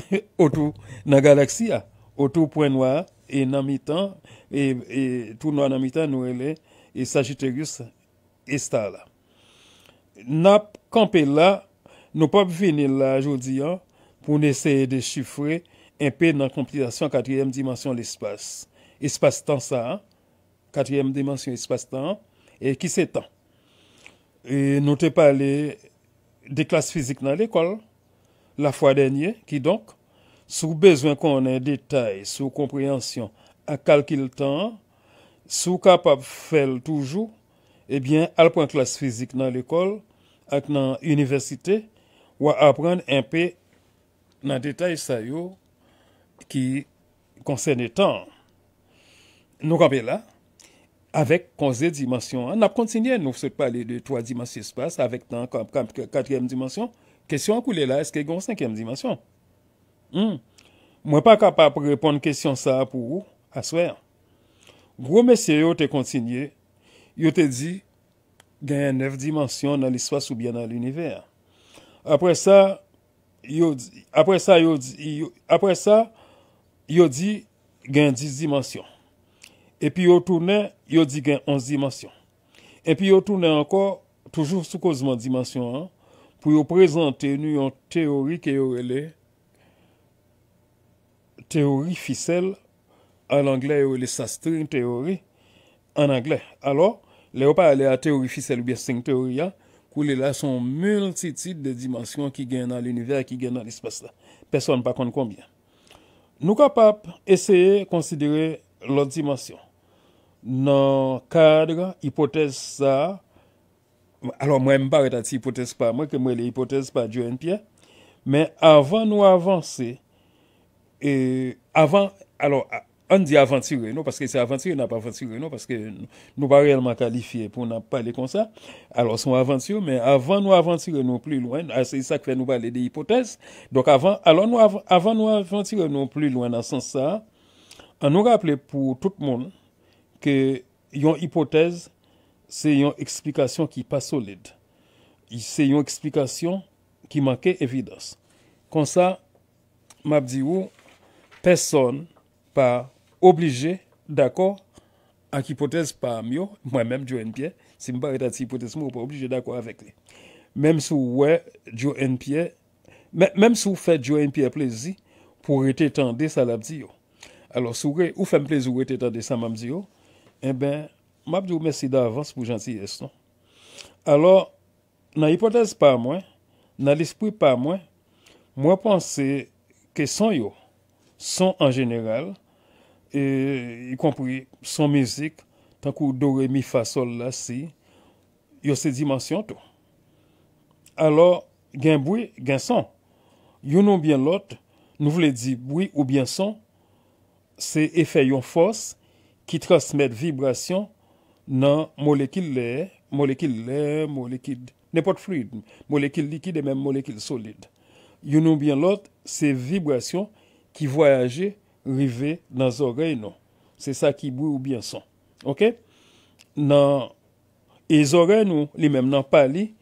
S2: Otou nan galaksi ya. Otou pwen wak e nan mitan. E, e tou nan nan mitan nou ele. E Sagittarius e sta la. Nap kampe la. Nou pap vini la jodi ya. Poun eseye de chifre. Enpe nan komplizasyon kateryem dimansyon l'espace. Espace tan sa. Kateryem dimansyon espace tan. E ki se tan. E nou te pale de klas fizik nan l'ekol. La fwa denye, ki donk, sou bezwen konen detay, sou komprehensyon, ak kalkil tan, sou kapap fel toujou, ebyen eh alpwen klas fizik nan l'ekol, ak nan universite, wap apren enpe nan detay sayo ki konsene tan. Nou kapen la, avek konze dimansyon an, nap kontinye nou se pale de 3 dimansyon spas, avek tan kapen 4e dimansyon. Kèsyon akou lè la, eske yon 5èm dimensyon? Mwen pa kapap repon kèsyon sa pou ou? Aswè an. Gwou mesye yo te kontinye, yo te di, gen 9 dimensyon nan l'iswa soubyan nan l'univers. Apre sa, yo di, apre sa, yo di, gen 10 dimensyon. Epi yo toune, yo di gen 11 dimensyon. Epi yo toune ankor, toujou soukouzman dimensyon an, pou yo prezante nou yon teori ke yore le teori fisel al angle yore le sastrin teori an angle. Alo, le yo pa ale a teori fisel biye seng teori ya kou le la son multiti de dimansyon ki gen nan l'univers, ki gen nan l'ispas la. Peson pa kon konbyen. Nou kapap eseye konsidere l'ot dimansyon. Nan kadre, hipotez sa, alo mwen mbaret ati hipotez pa, mwen ke mwen li hipotez pa, diwen piya, men avan nou avanse, e avan, alo an di aventire nou, paske se aventire nan pa aventire nou, paske nou ba realman kalifiye pou nan pale kon sa, alo son aventire, men avan nou aventire nou pli lwen, ase isak fe nou ba li de hipotez, donk avan, alo nou avan, avan nou aventire nou pli lwen nan sens sa, an nou rappele pou tout moun, ke yon hipotez, Se yon eksplikasyon ki pa solide. Se yon eksplikasyon ki manke evidans. Kon sa, mabdi yo, peson pa oblije, dako, ak hipotez pa myo, mwen menm djo en pye, si mba reta ti hipotez mwen pa oblije dako avek li. Menm sou we djo en pye, menm sou fe djo en pye plezi pou rete tande sa labdi yo. Alo sou we, ou fe mplezi ou rete tande sa mabdi yo, e ben, m ap di ou mèsi da avans pou jantye eston. Alors, nan hipotez pa mwen, nan l'espri pa mwen, mwen panse ke son yo, son an jeneral, e, y kompri son mizik, tankou do re mi fa sol la si, yo se dimansyon tou. Alors, gen bwi, gen son. Yo nou bien lot, nou vle di bwi ou bien son, se efè yon fos ki trasmet vibrasyon nan molekil lè, molekil lè, molekid, nepot fluid, molekil likid, e men molekil solid. You nou biyan lot, se vibrasyon ki voyaje rive nan zorey nou. Se sa ki bou ou biyan son. Ok? Nan, e zorey nou, li men nan pali,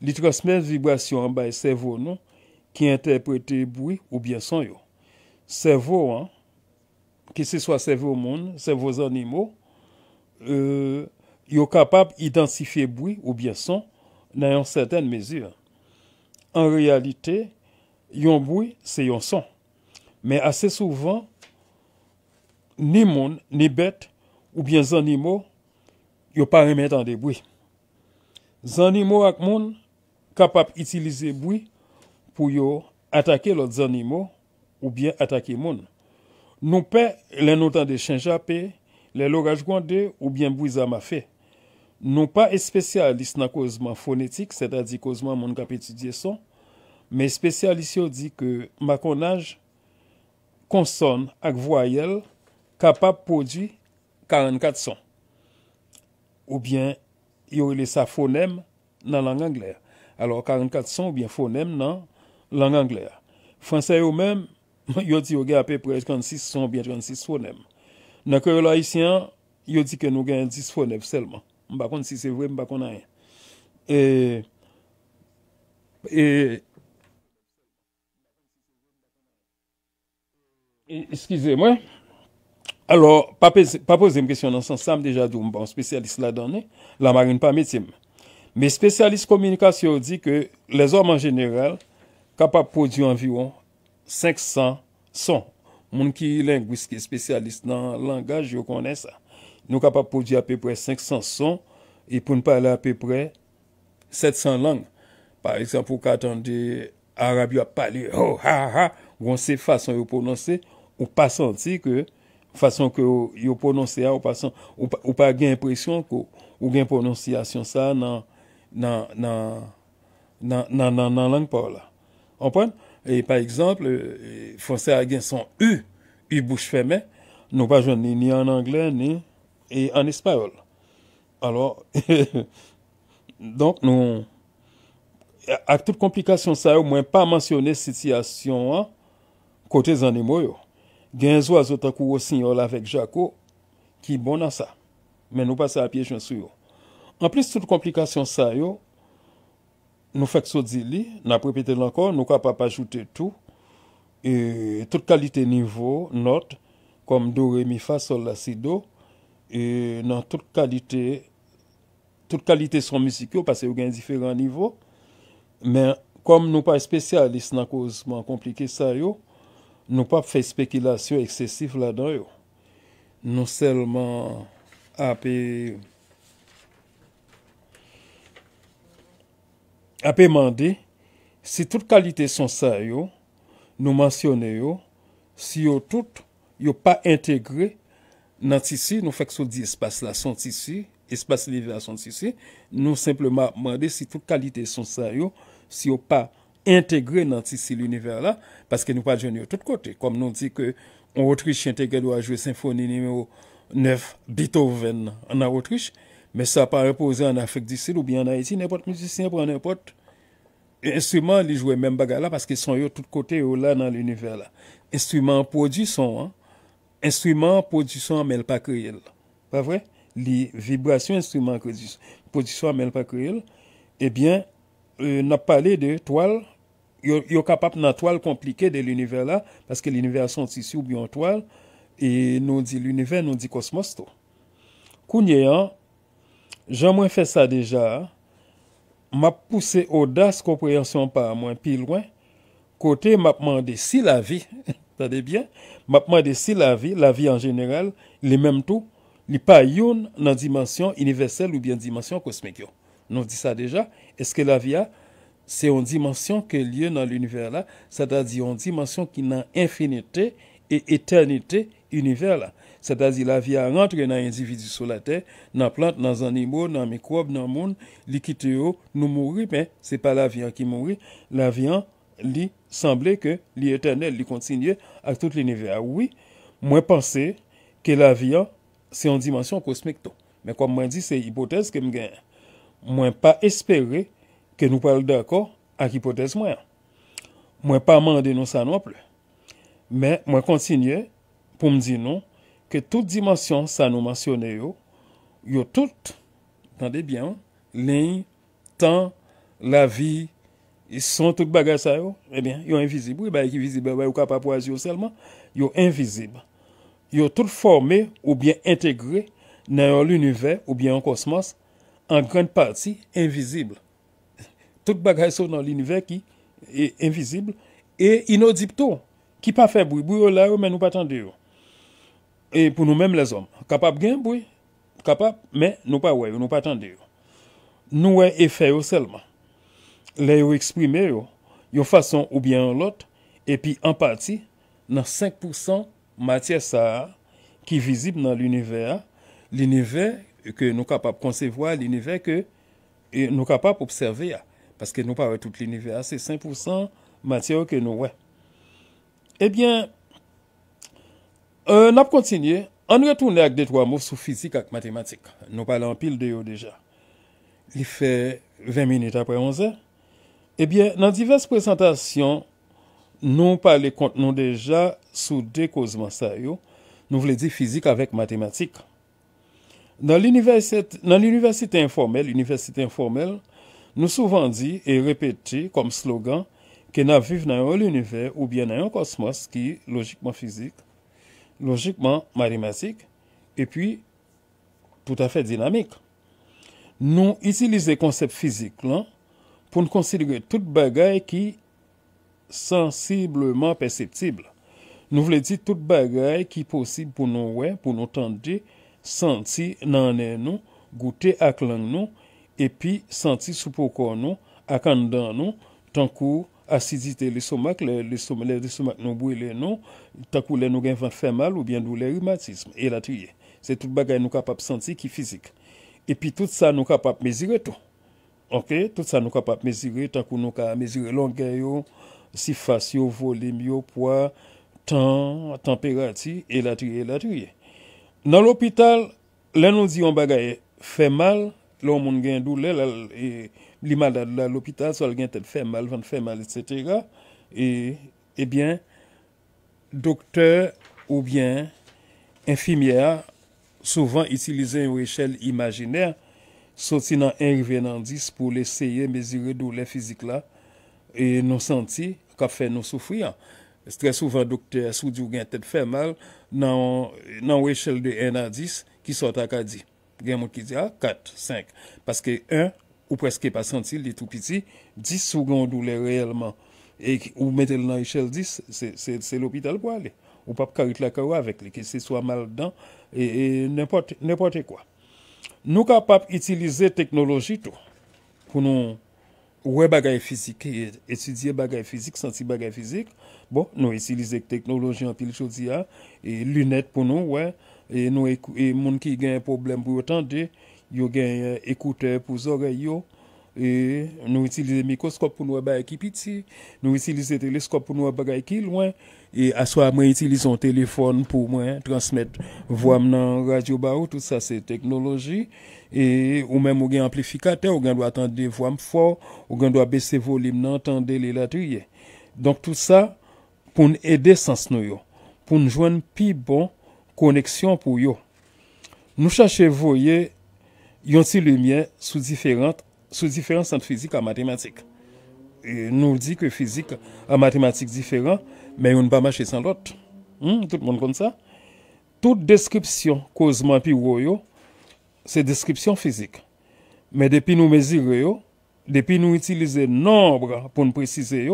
S2: li transmè vibrasyon an bay servo nou, ki interprete bou ou biyan son yo. Servo an, ki se swa servo moun, servo zanimo, e... Euh, yo kapap identifiye boui ou bien son nan yon seten mezur. En realite, yon boui se yon son. Men ase souvan, ni moun, ni bet, ou bien zanimo, yo pa remet an de boui. Zanimo ak moun kapap itilize boui pou yo atake lot zanimo ou bien atake moun. Nou pe, le notan de chenjape, le loraj gwande ou bien boui zamafe. Nou pa espesyalist nan kozman fonetik, se da di kozman moun kap etudye son, me espesyalist yo di ke makonaj konson ak voyel kapap podi 44 son. Ou bien, yo ilesa fonem nan lang angler. Alors 44 son ou bien fonem nan lang angler. Fransay yo men, yo di yo gen apè 36 son ou bien 36 fonem. Naka yo la isyan, yo di ke nou gen 10 fonem selman. Mba kon si se vwe, mba kon ayen. E, e, eskize mwen. Alors, pa pose mwen kresyon nan san, sam deja dou mba, mba mspecialist la danen, la marine pa metim. Me spesialist komunikasyon di ke le zom an jenerel kapap po di anviyon 500 son. Moun ki lengwis ki spesialist nan langaj yo konen sa. Nou ka pa pou di api pre 500 son, e pou nou pale api pre 700 lang. Par exemple, ou katan de Arabi a pale, ou an se fason yo prononse, ou pa santi ke, fason ke yo prononse a, ou pa gen impresyon ko, ou gen prononsiyasyon sa nan langpola. Anpon? E par exemple, fonse a gen son U, U bouche feme, nou pa jwenni ni an anglen, ni... E an espayol. Alors, donk nou, ak tout komplikasyon sa yo, mwen pa mansyone sityasyon an, kote zanimo yo. Genzo azotakou wosinyol avek Jako, ki bonan sa. Men nou pase apyejensuyo. An plis tout komplikasyon sa yo, nou fakso di li, nan prepete lankon, nou kap ap ajoute tou, tout kalite nivou, not, kom do remifa sol asido, E nan tout kalite tout kalite son musik yo pase yo gen diferent nivou men kom nou pa espesyalist nan kozman komplike sa yo nou pa fe spekilasyon eksesif la don yo nou selman apè apè mande si tout kalite son sa yo nou mansyone yo si yo tout yo pa integre nan tisi, nou fèk sou di espas la son tisi, espas li vè la son tisi, nou simplement mwende si tout kalite son sa yo, si yo pa integre nan tisi l'univers la, paske nou pa jen yo tout kote. Kom nou di ke, ou Autriche integre do a jwe symfoni nime ou nef Beethoven nan Autriche, men sa pa repose an Afrik disi, lou bi an Haiti, nepot mizisi, nepot, nepot. Enstrument li jwe men baga la, paske son yo tout kote yo la nan l'univers la. Enstrument pou di son an, Instrumant produsyon mèl pa kreil. Pa vre? Li eh vibrasyon instrumant euh, produsyon mèl pa kreil. Ebyen, nap pale de toal. Yo kapap nan toal komplike de l'univers la. Paske l'univers son tisou byon toal. E nou di l'univers nou di kosmos to. Kou nye an, jan mwen fe sa deja. Map puse odas kompreyansyon pa mwen pi lwen. Kote map mande si la vi. Hi! Tade byen, m'a demandé si la vie, la vie en général, les mêmes tout li pa une dans dimension universelle ou bien dimension nous dit ça déjà. Est-ce que la vie c'est une dimension qui est lieu dans l'univers là à à une une qui qui n'a infinité et éternité univers cest C'est-à-dire que la vie rentre dans l'individu sur la terre, dans plante dans dans les dans dans microbes, li dans nous mourir, mais nous mourons, mais la vie qui ki la vie li sanble ke li etenel, li kontinye ak tout l'inivea. Ah Ouwi, mwen panse ke la vi an, se yon dimansyon kosmik to. Men kom mwen di se ipotez ke mgen, mwen pa espere ke nou pal de akor ak ipotez mwen. Mwen pa mande nou sa nou aple. Men mwen kontinye, pou mdi nou, ke tout dimansyon sa nou mansyone yo, yo tout, nan debyan, lè yi tan la vi kosmik. son tout bagay sa yo, ebyen, yo invizibli, yo kapap waj yo selman, yo invizibli. Yo tout formé ou bien integre nan yo l'univers ou bien an kosmos an grand parti invizibli. Tout bagay sa yo nan l'univers ki e invizibli e inodipto. Ki pa feboui, boui yo la yo men nou patande yo. E pou nou menm les om. Kapap gen boui, kapap, men nou pa waj yo, nou patande yo. Nou waj e feyo selman. la yo eksprime yo, yo fason oubyen an lot, epi an pati, nan 5% matye sa a, ki vizib nan l'univer, l'univer ke nou kapap konsevo a, l'univer ke e, nou kapap observe a, paske nou pawe tout l'univer, se 5% matye ou ke nou we. Ebyen, euh, nap kontinye, anwe toune ak detwa mouf sou fizik ak matematik, nou palan pil de yo deja. Li fe 20 minute apre 11 e, Ebyen, nan divers prezentasyon nou pale kont nou deja sou de kozman sa yo, nou vle di fizik avek matematik. Nan l'universite informel, l'universite informel nou souvan di e repeti kom slogan ke nan vive nan yon l'univers ou bien nan yon kosmos ki logikman fizik, logikman matematik, e pi tout afe dinamik. Nou itilize konsep fizik lan, pou nou konsidere tout bagay ki sensibleman perseptible. Nou vle di tout bagay ki posib pou nou wè, pou nou tende, santi nanè nou, goutè ak lang nou, epi santi soupoko nou, ak an dan nou, tankou asidite lesomak, lesomak nou bouye lè nou, tankou lè nou genvan fè mal ou bien dou lè rimatisme, e la triye. Se tout bagay nou kapap santi ki fizik. Epi tout sa nou kapap mezire tou. Ok, tout sa nou kapap mezire, takou nou kapap mezire loun gen yo, sifasyon, volimyo, poa, tan, temperati, elatri, elatri. Nan l'opital, lè nou di yon bagaye, fè mal, lè yon moun gen dou lè, lè l'imadad l'opital, sol gen tè fè mal, vant fè mal, etc. E, ebyen, eh doktè ou byen, infimiè, souvan itilize yon rechèl imaginer, Soti nan 1 revè nan 10 pou lè seye mèzire dou lè fizik la e nou senti kap fè nou soufri an. Stre souvan doktè asou di ou gen tèt fè mal nan wechèl de 1 nan 10 ki sot akadi. Gen mout ki di a 4, 5. Paske 1 ou preske pa senti lè tou piti 10 sou gon dou lè reèlman. E ou metèl nan wechèl 10, se l'opital pou ale. Ou pap karit la karwa avèk li, ki se swa mal dan e, e nèpotè kwa. Nou kapap itilize teknoloji tou pou nou wè bagay fizik, etudye bagay fizik, santi bagay fizik. Bon, nou itilize teknoloji anpil chodiya, e lunet pou nou, wè. E, e moun ki genye problem pou yo tande, yo genye ekouter pou zore yo. E nou itilize mikoskop pou nou wè bagay ki piti, nou itilize teleskop pou nou wè bagay ki lwen. E aswa mwen itilison telefon pou mwen transmet voam nan radyo ba ou. Tout sa se teknoloji. E ou men mwen gen amplifikate ou gen dwa tende voam for. Ou gen dwa bese volim nan tende le latriye. Donk tout sa pou n'ede sans nou yo. Pou n'jwen pi bon koneksyon pou yo. Nou chache vo ye yon ti lumiye sou diferant. Sou diferant san fizik a matematik. Nou di ke fizik a matematik diferant. mais on ne pas marcher sans l'autre. Hmm, tout le monde comme ça. Toute description, causement puis c'est description physique. Mais depuis nous mesurons, depuis nous utiliser nombre pour nous préciser,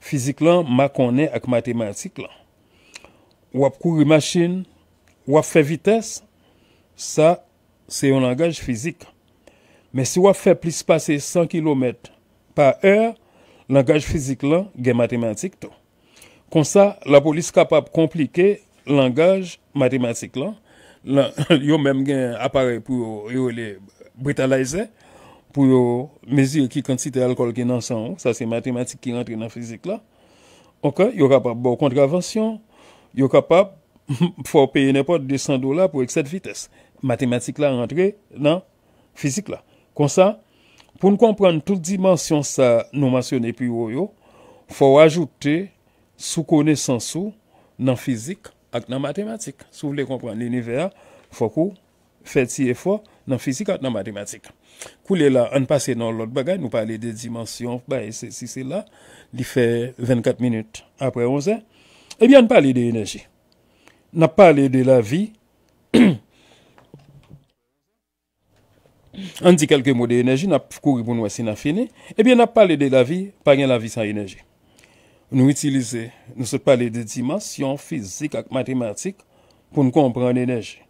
S2: physique là, ma connaît avec mathématiques là. Ou courir machine, ou faire vitesse, ça, c'est un langage physique. Mais si on fait plus passer 100 km par heure, langage physique est c'est mathématique Kon sa, la polis kapap komplike langaj matematik la. Yo menm gen apare pou yo le britalize pou yo mezi ki kontite alkol gen ansan ou. Sa se matematik ki rentre nan fizik la. Ok, yo kapap bou kontravention. Yo kapap pou yo paye nepot 200 dola pou ek set vites. Matematik la rentre nan fizik la. Kon sa, pou nou kompran tout dimansyon sa nou masyon epi yo yo, pou yo ajoute sous connaissance sous dans physique et dans mathématiques. Si vous voulez comprendre l'univers, faut qu'on fait si effort dans physique et dans mathématiques. Koulé là, on passe dans l'autre bagage, nous parler des dimensions, si bah, c'est là, il fait 24 minutes après 11 heures. Eh bien, on parle de l'énergie. On parle de la vie. on dit quelques mots d'énergie, on nous fini. Eh bien, on parle de la vie, pas la vie sans énergie nous utilisons nous se parler de dimensions physique et mathématiques pour nous comprendre l'énergie.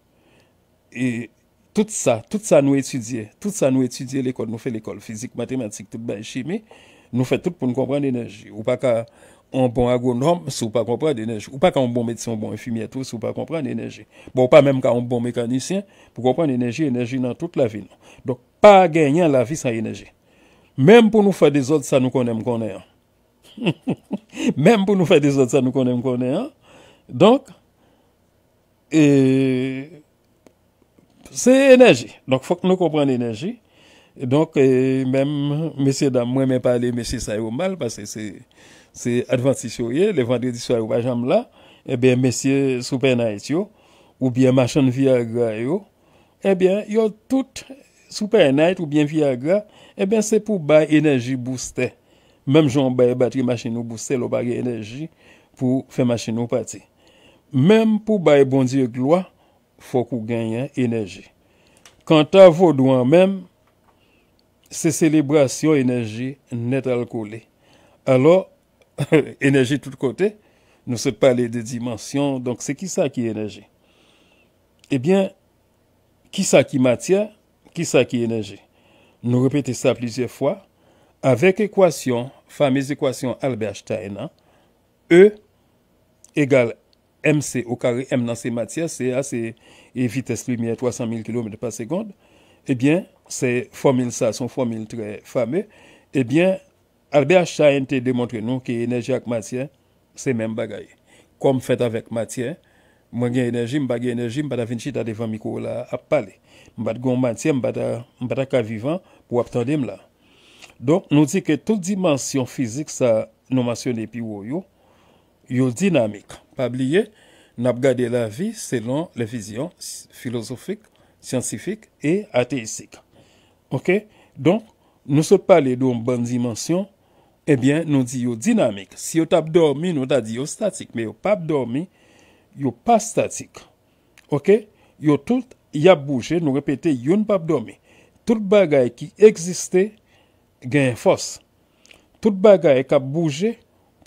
S2: Et tout ça, tout ça nous étudier, tout ça nous étudier l'école, nous fait l'école physique, mathématique, tout bien chimie, nous fait tout pour nous comprendre l'énergie. Ou pas qu'un bon agronome, si ou pas comprendre l'énergie. Ou pas qu'un bon médecin, un bon infirmier, tout, ne ou pas comprendre l'énergie. Bon, ou pas même qu'un bon mécanicien, pour comprendre l'énergie, l'énergie dans toute la vie. Donc, pas gagner la vie sans énergie. Même pour nous faire des autres, ça nous connaît, connaît. Même pour nous faire des autres, ça nous connaît, nous connaît. Hein. Donc, c'est énergie. Donc, il faut que nous comprenions l'énergie. Donc, même, messieurs, dames, moi, je ne parle pas de monsieur, ça mal, parce que c'est adventiste, le vendredi soir, ou pas là. Eh bien, monsieur super Night ou bien machin Viagra, yo, eh bien, tout super night ou bien Viagra, eh bien, c'est pour bas énergie booster même a une batterie machine ou booster le baye énergie pour faire machine ou partir. Même pour baye bon Dieu gloire, faut qu'on gagne énergie. Quant à vos doigts même, ces célébration énergie net alcoolée. Alors, énergie tout côté, nous se parler de dimensions, donc c'est qui ça qui est énergie? Eh bien, qui ça qui matière? Qui ça qui énergie? Nous répétons ça plusieurs fois. Avec équation famis ekwasyon Albert Steina, E egal mc, o kare m nan se matyen, se a se vites 8300 km par sekonde, e eh bien, se formil sa, son formil tre fame, e eh bien, Albert Steina te demontre nou ki enerji ak matyen, se men bagaye. Kom fèt avèk matyen, mwen gen enerji, mwen bagye enerji, mwen bada vinci ta devan mikou la ap pale. Mwen bat gon matyen, mwen bada ka vivan pou ap tande mla. donc nous dit que toute dimension physique sa nous est puis est yo, yo Pas Pabliye, Nous gardé la vie selon les visions philosophiques, scientifiques et athéistiques. Ok? Donc, nous sommes parlé d'une bonne dimension, eh bien, nous disons dynamique. Si vous avez dormi, nous avons dit statique, mais vous pas dormi, vous pas statique. Ok? Vous tout, y a bougé, nous répétons, vous pas dormi. Tout bagay qui existait, gen fos. Tout bagay kap bouje,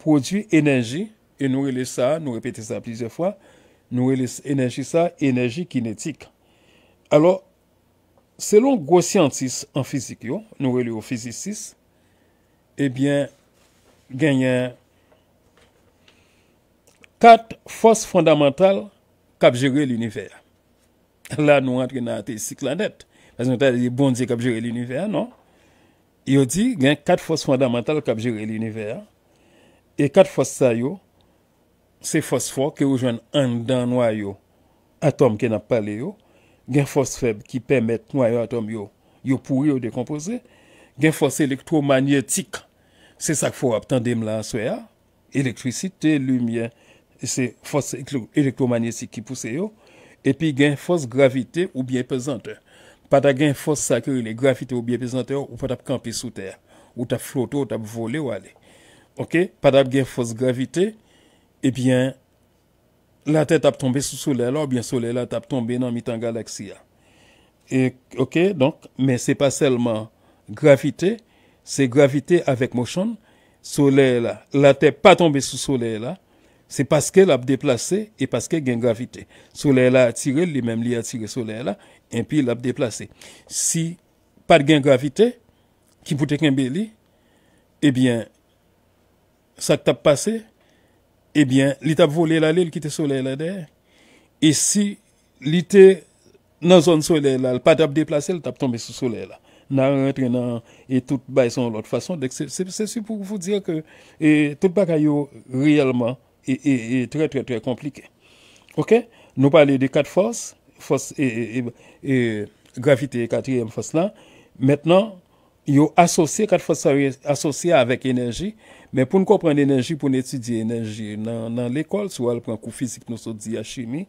S2: prodwi enerji, e nou rele sa, nou repete sa plize fwa, nou rele enerji sa, enerji kinetik. Alo, selon gwo siyantis an fizik yo, nou rele yo fizisis, ebyen, eh genyen, kat fos fondamental kap jere l'univer. La nou atre nan ate si klanet. Paz yon ta li bon di kap jere l'univer, non? Yo di gen kat fos fondamental kap jere l'univers. E kat fos sa yo, se fos fos ke ou jwen an dan noyo atom ke nap pale yo. Gen fos feb ki pemet noyo atom yo, yo pou yo dekompose. Gen fos elektromagnetik, se sa k fwa aptan dem lan soya. Elektrisite, lumye, se fos elektromagnetik ki puse yo. E pi gen fos gravite ou bien pesante yo. pa ta gen fos sakere le gravite ou biye pezante ou, ou pa tap kampe sou ter, ou tap flote ou tap vole eh ou ale. Ok, pa tap gen fos gravite, ebyen, la te tap tombe sou sole la, ou byen sole la tap tombe nan mitan galaksiya. Ok, donk, men se pa selman gravite, se gravite avek moshon, sole la, la te pa tombe sou sole la, se paske la deplase, e paske gen gravite. Sole la atire, li mem li atire sole la, En pi, l ap deplase. Si pat gen gravite, ki pote kembe li, ebyen, sa tap pase, ebyen, li tap vole la li, li kite sole la der. E si li te nan zon sole la, l pat ap deplase, li tap tombe sou sole la. Nan rentre nan, e tout bay son l ot fason. Dek se si pou vous dire que tout baka yo, realman, e tre tre tre komplike. Ok? Nou pale de kat fosse, gravite katriye m fos e, e, e, lan metnen yo asosye kat fos asosye avek enerji men pou n ko pren enerji pou n etudye enerji nan l ekol sou al pran kou fizik nou so di a chimi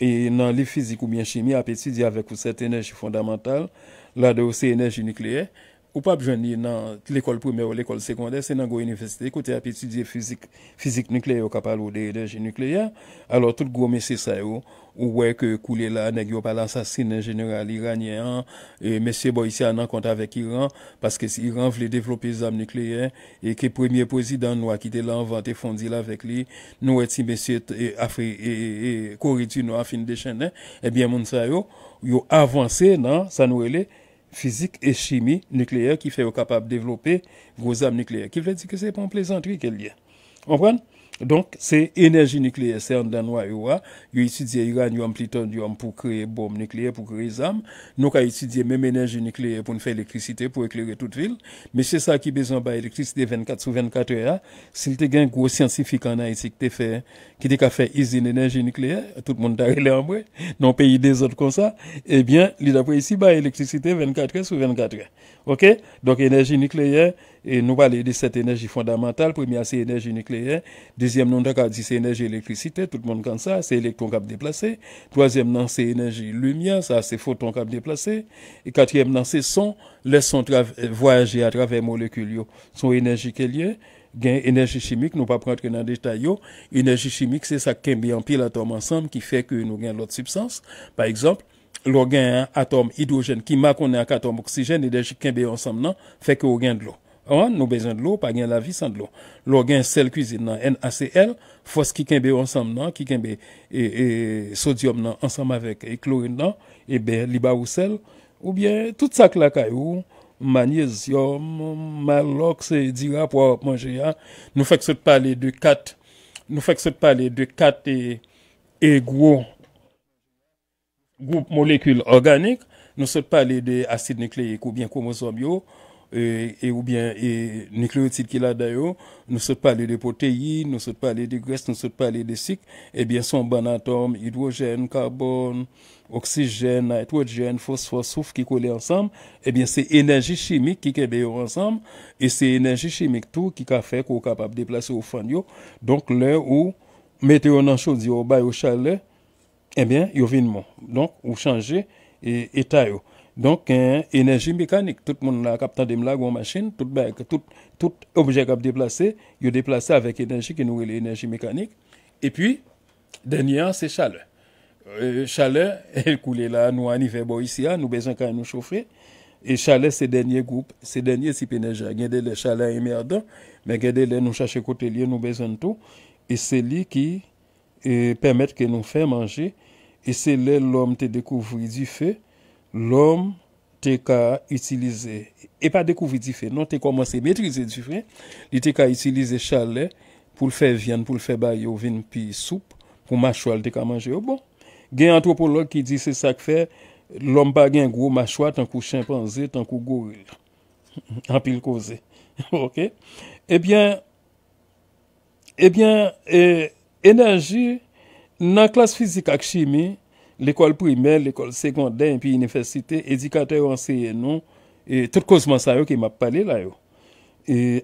S2: e nan li fizik ou mi an chimi ap etudye avek ou set enerji fondamental la de ou se enerji nikleye Ou pa ap jwenni nan l'ekol premier ou l'ekol sekonder, se nan gwo universite kote ap etudye fizik nukleyo kapal ou de enerji nukleya, alo tout gwo mesye sa yo, ou wey ke koule la neg yo pala sasine general iranien, e mesye bo yisi anan konta vek Iran, paske si Iran vle devlope zam nukleye, e ke premier prezident nou akite lan vante fondi la vek li, nou eti mesye e, afri e koridu e, nou afin de chen, e bien moun sa yo, yo avanse nan sa nou ele, physique et chimie nucléaire qui fait capable de développer vos armes nucléaires. Qui veut dire que c'est pas une plaisanterie qu'elle y a. Vous comprenez Donk, se enerji nikleye, se an danwa yo a, yo itudye Iran yon pliton yon pou kreye bom nikleye, pou kreye zam, nou ka itudye menm enerji nikleye pou nfe elektrisite pou eklere tout vil. Men se sa ki bezon ba elektrisite 24 sou 24 ya, sil te gen gwo siyansifik an a iti ki te fe, ki te ka fe izin enerji nikleye, tout moun ta rele ambwe, non pe yi de zot kon sa, ebyen, li da pou iti ba elektrisite 24 sou 24 ya. Ok, donk enerji nikleye... E nou pale di set enerji fondamental, premye a se enerji nikleyen, dezyem nan dekal di se enerji elektrisite, tout moun kan sa, se elektron kap deplase, dozyem nan se enerji lumya, sa se foton kap deplase, e katriyem nan se son, les son euh, voyaje a trave molekul yo. Son enerji ke liye, gen enerji chimik, nou pa prantre nan detay yo, enerji chimik se sa kembi an pil atom ansam ki feke nou gen lote subsans. Par ekzamp, lo gen atom hidrojen, ki ma konen ak atom oksijen, enerji kembi ansam nan, feke ou gen lote. Nou bezen de lò, pa gen la vi san de lò. Lò gen sel kouzid nan NACL, fòs ki kenbe ansam nan, ki kenbe e, e, sodium nan ansam avèk, e kloy nan, e be li ba ou sel, ou bien tout sa k lakay ou, manyezyom, malox, e dira pou ap manje ya, nou fèk sèp pale de kat, nou fèk sèp pale de kat e, e gwo, gwo molekul organik, nou sèp pale de asid nikleyik ou bien koumozom yo, E, e oubyen, e nikleotid ki la dayo, nou sot pale de poteyi, nou sot pale de gres, nou sot pale de sik, ebyen, son banatom, hidrojen, karbon, oksijen, nitrojen, fosfos, souf ki kole ansam, ebyen, se enerji chimik ki kebeyo ansam, e se enerji chimik tou ki ka fek ou kapap deplase ou fan yo, donk le ou meteo nan chou diyo bayo chale, ebyen, yo vinman, donk ou chanje e, eta yo. Donk, enerji mekanik. Tout moun la kap tan dem la gwen machin, tout objek kap deplase, yo deplase avèk enerji ki nou wè lè enerji mekanik. E pwi, denyan, se chale. Chale, koule la nou anive bo yisi a, nou bezan kan nou chofre. E chale, se denye goup, se denye si peneja. Gède lè chale eme adan, mè gède lè nou chache kote li, nou bezan tou. E se li ki permèt ke nou fè manje. E se li lòm te dekouvri di fè, L'om te ka itilize, e pa dekouvi di fe, non te komanse metrize di fe, li te ka itilize chale pou l'fe vyan, pou l'fe bayo, vin pi soup, pou machwa l te ka manje. Bon, gen antropolog ki di se sak fe, l'om pa gen gwo machwa tan kou chimpanzi, tan kou gwo apilkozi. Ok, ebyen, eh ebyen, eh eh, enerji nan klas fizik ak chimie, L'ekol primer, l'ekol sekonden, pi universite, edikater anseyen nou, et tout kosman sa yo ki map pale la yo.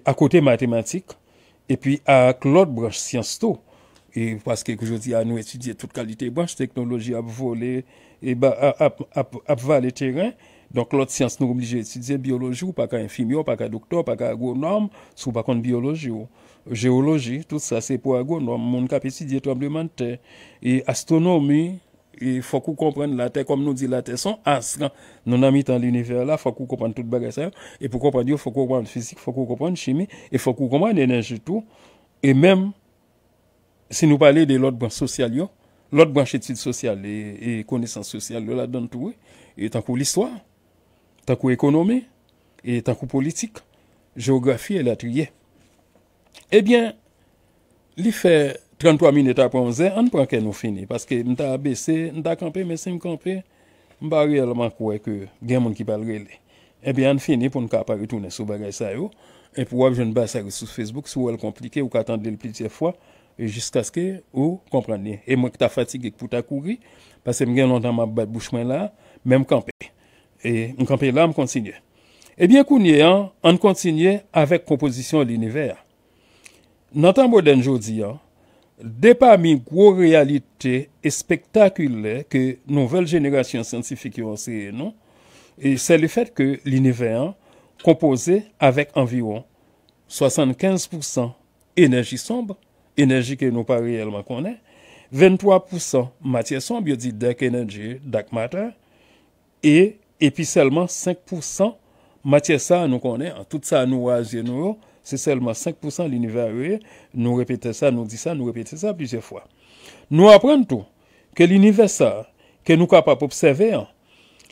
S2: A kote matematik, et pi ak l'ot branche siyans to, et paske koujou di anou etudye tout kalite branche teknoloji ap vole, ap va le teren, donk l'ot siyans nou oubli je etudye bioloji ou pa ka infimio, pa ka doktor, pa ka agonorm, sou pa kont bioloji ou. Geoloji, tout sa se pou agonorm, moun kap eti di eto amblemente. Et astronomi, il faut qu'on comprenne la terre, comme nous dit la terre, son astre. Nous avons mis dans l'univers là, il faut qu'on comprenne tout le ça. Hein. Et pour comprendre, il faut qu'on comprenne physique, faut qu'on comprenne chimie, et faut qu'on comprenne l'énergie tout. Et même, si nous parlons de l'autre branche sociale, l'autre branche études sociales et, connaissances sociales, là donne tout, et tant pour l'histoire, tant pour économie, et tant pour politique, géographie et la trier. Eh bien, fait... 33 minutes après 11 heures, on prend qu'elle nous fini. Parce que nous baissé, nous avons campé, mais si nous campé, nous pas réellement croire que il y a des gens qui parlent. Eh bien, on finit pour nous retourner sur bagage ça. Et pour je ne pas sur Facebook, si elle compliqué, ou attendre plusieurs fois, jusqu'à ce que vous compreniez. Et moi, qui suis fatigué pour ta courir, parce que je longtemps ma bouche bouchement là, même campé. Et je campé là, je continue. Eh bien, hein, on continue avec composition de l'univers. Dans le temps De pa mi gwo realite e spektakule ke nouvel jeneration sentsifik yo seye nou, se le fet ke l'iniveyon kompoze avek anviron 75% enerji sombe, enerji ke nou pa reyelman konen, 23% matye sombe, yo di dek enerji, dek mater, e pi selman 5% matye sa nou konen, an tout sa nou wazye nou yo, Se selman 5% l'univers ewe, nou repete sa, nou di sa, nou repete sa plize fwa. Nou apren tou ke l'univers sa, ke nou kapap obseve an,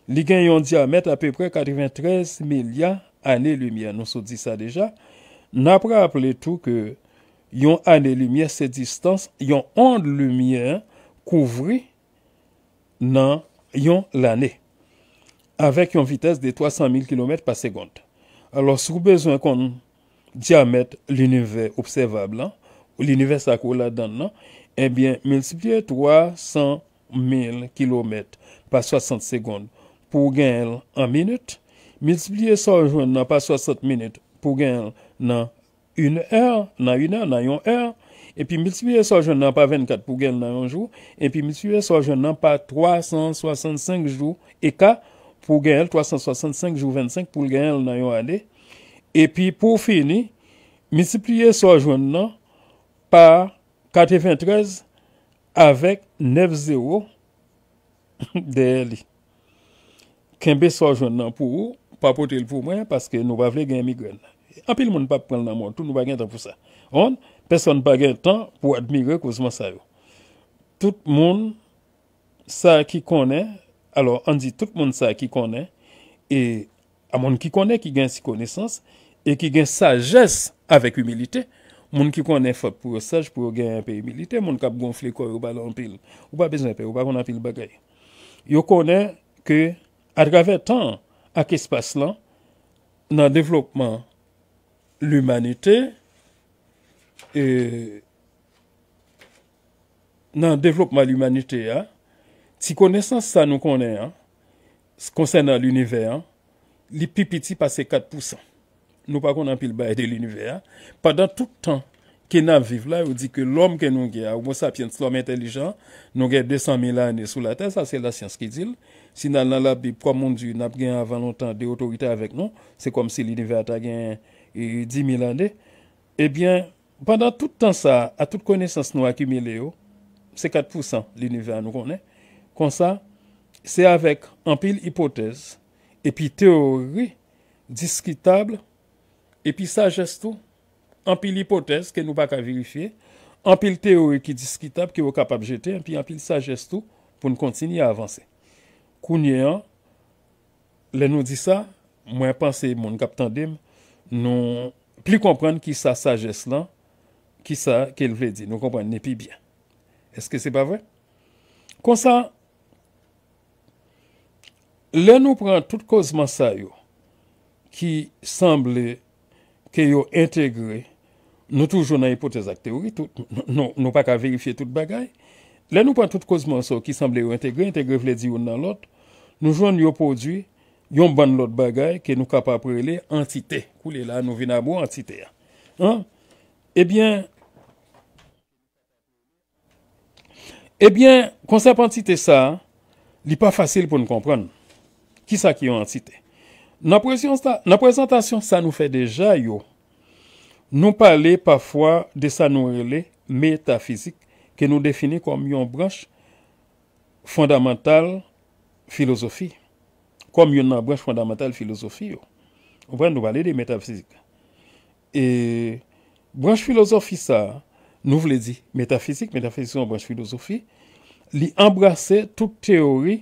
S2: li gen yon diamet apè pre 93 milyan ane lumiè. Nou sou di sa deja. Nou apre apre tou ke yon ane lumiè se distans, yon onde lumiè kouvri nan yon laniè. Avèk yon vites de 300 000 km pa sekond. Alors sou bezwen kon diamet l'univers observable an, l'univers sa kou la dan eh nan, ebyen, mitsplie 300.000 km pa 60 sekonde pou gen el an minute, mitsplie 100.000 nan pa 60 minute pou gen el nan 1 er, nan 1 er, nan yon er, e pi mitsplie 100.000 nan pa 24 pou gen el nan yon jou, e pi mitsplie 100.000 nan pa 365 jou, e ka pou gen el 365 jou 25 pou gen el nan yon ade, E pi pou fini, misiplye sojoun nan pa kate fin trez avek 9-0 de li. Kenbe sojoun nan pou ou, pa pote l pou mwen, paske nou pa vle gen migren. Anpil moun pa pren nan moun, tout nou pa gen tan pou sa. On, peson pa gen tan pou admire kouzman sa yo. Tout moun sa ki konen, alo an di tout moun sa ki konen, e a moun ki konen ki gen si konesans, e ki gen sajes avèk humilite, moun ki konen fòp pou saj, pou gen apè humilite, moun kap gonfle kòy ou balan pil, ou ba bezan apè, ou ba bonan pil bagay. Yo konen ke, ad gavè tan ak espas lan, nan devlopman l'umanite, e, nan devlopman l'umanite ya, ti konesan sa nou konen, se konsen nan l'univer, li pipiti pase 4%. Nou pa kon anpil baye de l'univers. Padan tout tan ke nan viv la, ou di ke l'om ke nou gen a, ou mou sapiens, l'om intelijan, nou gen 200 mil ane sou la ten, sa se la sians ki dil. Si nan nan la bi promondu, nan gen avan lontan de otorite avek nou, se kom si l'univers ta gen euh, 10 mil ane, ebyen, eh padan tout tan sa, a tout konesans nou akimile yo, se 4% l'univers nou konen, kon sa, se avek anpil hipotez, e pi teori, diskitable, epi sajes tou, anpil hipotez ke nou bak a verifiye, anpil teori ki diskitab, ki ou kapab jete, anpil sajes tou, pou nou kontini avanse. Kou nye an, le nou di sa, mwen panse, moun kap tan dim, nou pli komprende ki sa sajes lan, ki sa kel vle di, nou komprende nepi byan. Eske se pa vre? Kon sa, anpil sajes lan, le nou pran tout kozman sa yo, ki semble ke yo integre, nou toujou nan hipotezak teori, nou pa ka verifiye tout bagay, la nou pa tout kozman sou ki semble yo integre, integre vle diyon nan lot, nou joun yo podi, yon ban lot bagay, ke nou kapapre le entite, kou le la nou vina bo entite ya. Ebyen, eh ebyen, eh konsep entite sa, li pa fasil pou nou kompran, ki sa ki yo entite? Nan prezentasyon sa nou fe deja yo, nou pale pafwa de sa nou rele metafizik ke nou defini kom yon branche fondamental filosofi. Kom yon nan branche fondamental filosofi yo. Ou pre, nou pale de metafizik. E branche filosofi sa, nou vle di, metafizik, metafizik yon branche filosofi, li embrase tout teori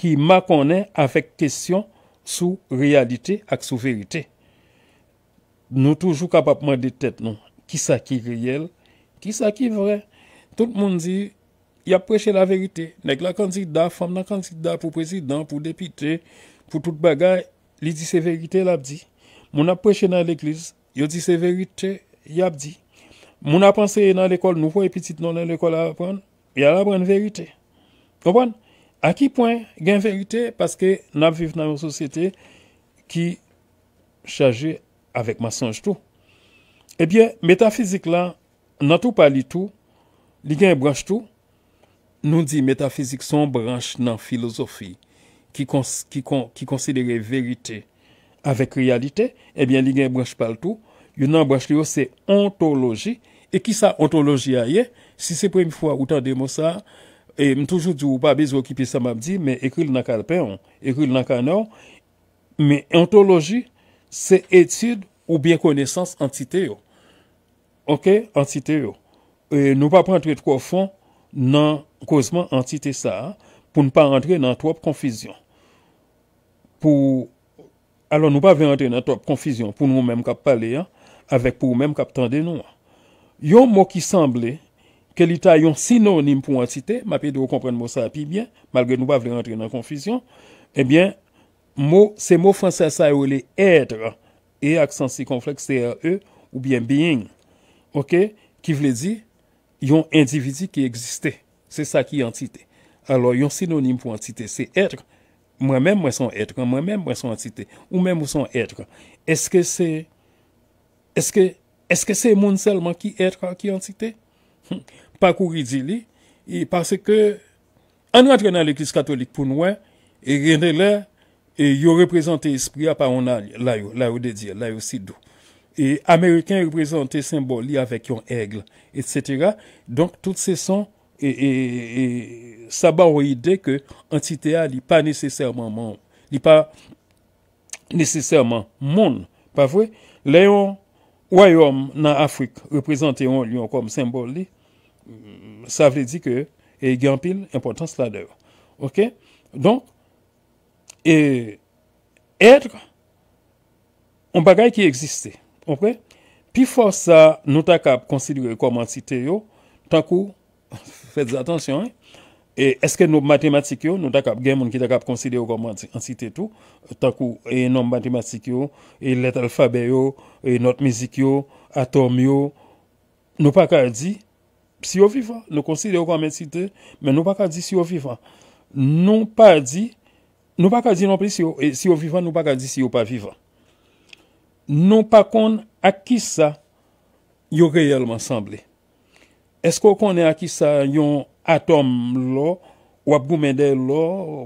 S2: ki ma konen avek kesyon. sous réalité et sous vérité. Nous toujours capables de tête non qui ça qui est réel, qui ça qui est vrai. Tout le monde dit il a prêché la vérité. Nèg la candidat, femme la candidat pour président, pour député, pour toute bagaille, il dit c'est vérité l'a dit. Mon a prêché dans l'église, il dit c'est vérité, il a dit. Mon a pensé dans l'école, nous voyons petit non dans l'école à apprendre, il a la vérité. comprenez A ki poin gen verite? Paske nan viv nan yon sosyete ki chaje avek masanj tou. Ebyen, metafizik la nan tou pali tou, li gen ebranj tou, nou di metafizik son branj nan filosofi ki konsidere verite avek realite, ebyen li gen ebranj pali tou. Yon nan branj tou, se ontologi e ki sa ontologi a ye, si se prem fwa ou ta demo sa, e m toujou di ou pa bizou ki pi sa m ap di, me ekril nan kalpeyon, ekril nan kaneon, me entologie, se etid ou bienkonesans antite yo. Ok, antite yo. E nou pa prantre tko fon nan kozman antite sa, pou nou pa prantre nan tope konfizyon. Pou, alo nou pa prantre nan tope konfizyon, pou nou menm kap paleyan, avek pou menm kap tende nou. Yo mou ki samble, que l'État est synonyme pour entité, ma de vous moi ça bien, malgré nous ne voulons pas rentrer dans la confusion, eh bien, mot, ces mots français, ça est être, et accent circonflexe, complexe, « e ou bien being, ok, qui veut dire, il y un individu qui existe, c'est ça qui est entité. Alors, il y un synonyme pour entité, c'est être, moi-même, moi, son être, moi-même, moi, son entité, ou même, ou son être. Est-ce que c'est, est-ce que, est-ce que c'est monde seulement qui être, qui entité? Hum. pakou ridi li, parce ke an rentre nan l'Eglise katolik pou nouen, e genelè, e yo reprezenté esprit apan ou nan la yo, la yo de diè, la yo si dou. E Amerikèn reprezenté symboli avèk yon ègle, et cètera. Donk, tout se son, e sa ba ou ide ke antitea li pa nesesèrman moun, li pa nesesèrman moun, pa vwe, le yon wè yon nan Afrik, reprezenté yon li yon kom symboli, sa vre di ke e gyan pil impotans la deyo. Ok? Donk, e, etre, on bagay ki eksiste. On pre? Pi for sa nou takap konsidye komantite yo, takou, fet zatensyon, e, eske nou matematik yo, nou takap, gen moun ki takap konsidye yo komantite tou, takou, e, nom matematik yo, e, let alfabe yo, e, not mizik yo, atom yo, nou pakar di, Si yo vivan, nou konside yo kwa metite, men nou pa ka di si yo vivan. Nou pa di, nou pa ka di nou pre si yo vivan, nou pa ka di si yo pa vivan. Nou pa kon akisa yo reyelman sanble. Esko kon akisa yon atom lo, wap goumende lo,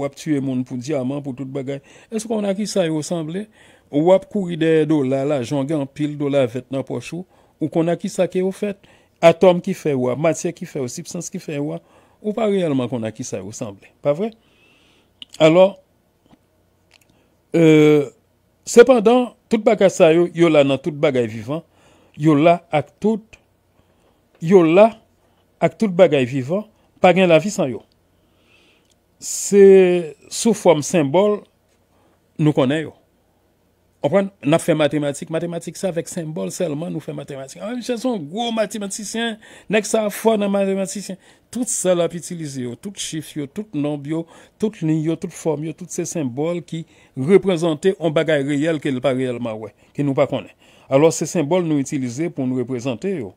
S2: wap tue moun pou diamant, pou tout bagay. Esko kon akisa yo sanble, wap kou ide do la la, jonge an pil do la vet nan pochou, ou kon akisa ke yo fet. Atom ki fe wwa, matye ki fe wwa, sipsans ki fe wwa, ou pa realman kon a ki sa yo, sanble. Pa vre? Alors, sepandan, euh, tout bagay sa yo, yo la nan tout bagay vivant, yo la ak tout bagay vivant, pa gen la vi san yo. Se sou form sembol, nou konen yo. On pren, na fe matematik, matematik sa vek sembol selman nou fe matematik. An, yon chanson, gwo matematisyen, nek sa fwa nan matematisyen. Tout sa la pe itilize yo, tout chif yo, tout nom yo, tout nin yo, tout form yo, tout se sembol ki reprezenten yon bagay reyel ke l pa reyelman wey, ke nou pa konen. Alo se sembol nou itilize pou nou reprezenten yo,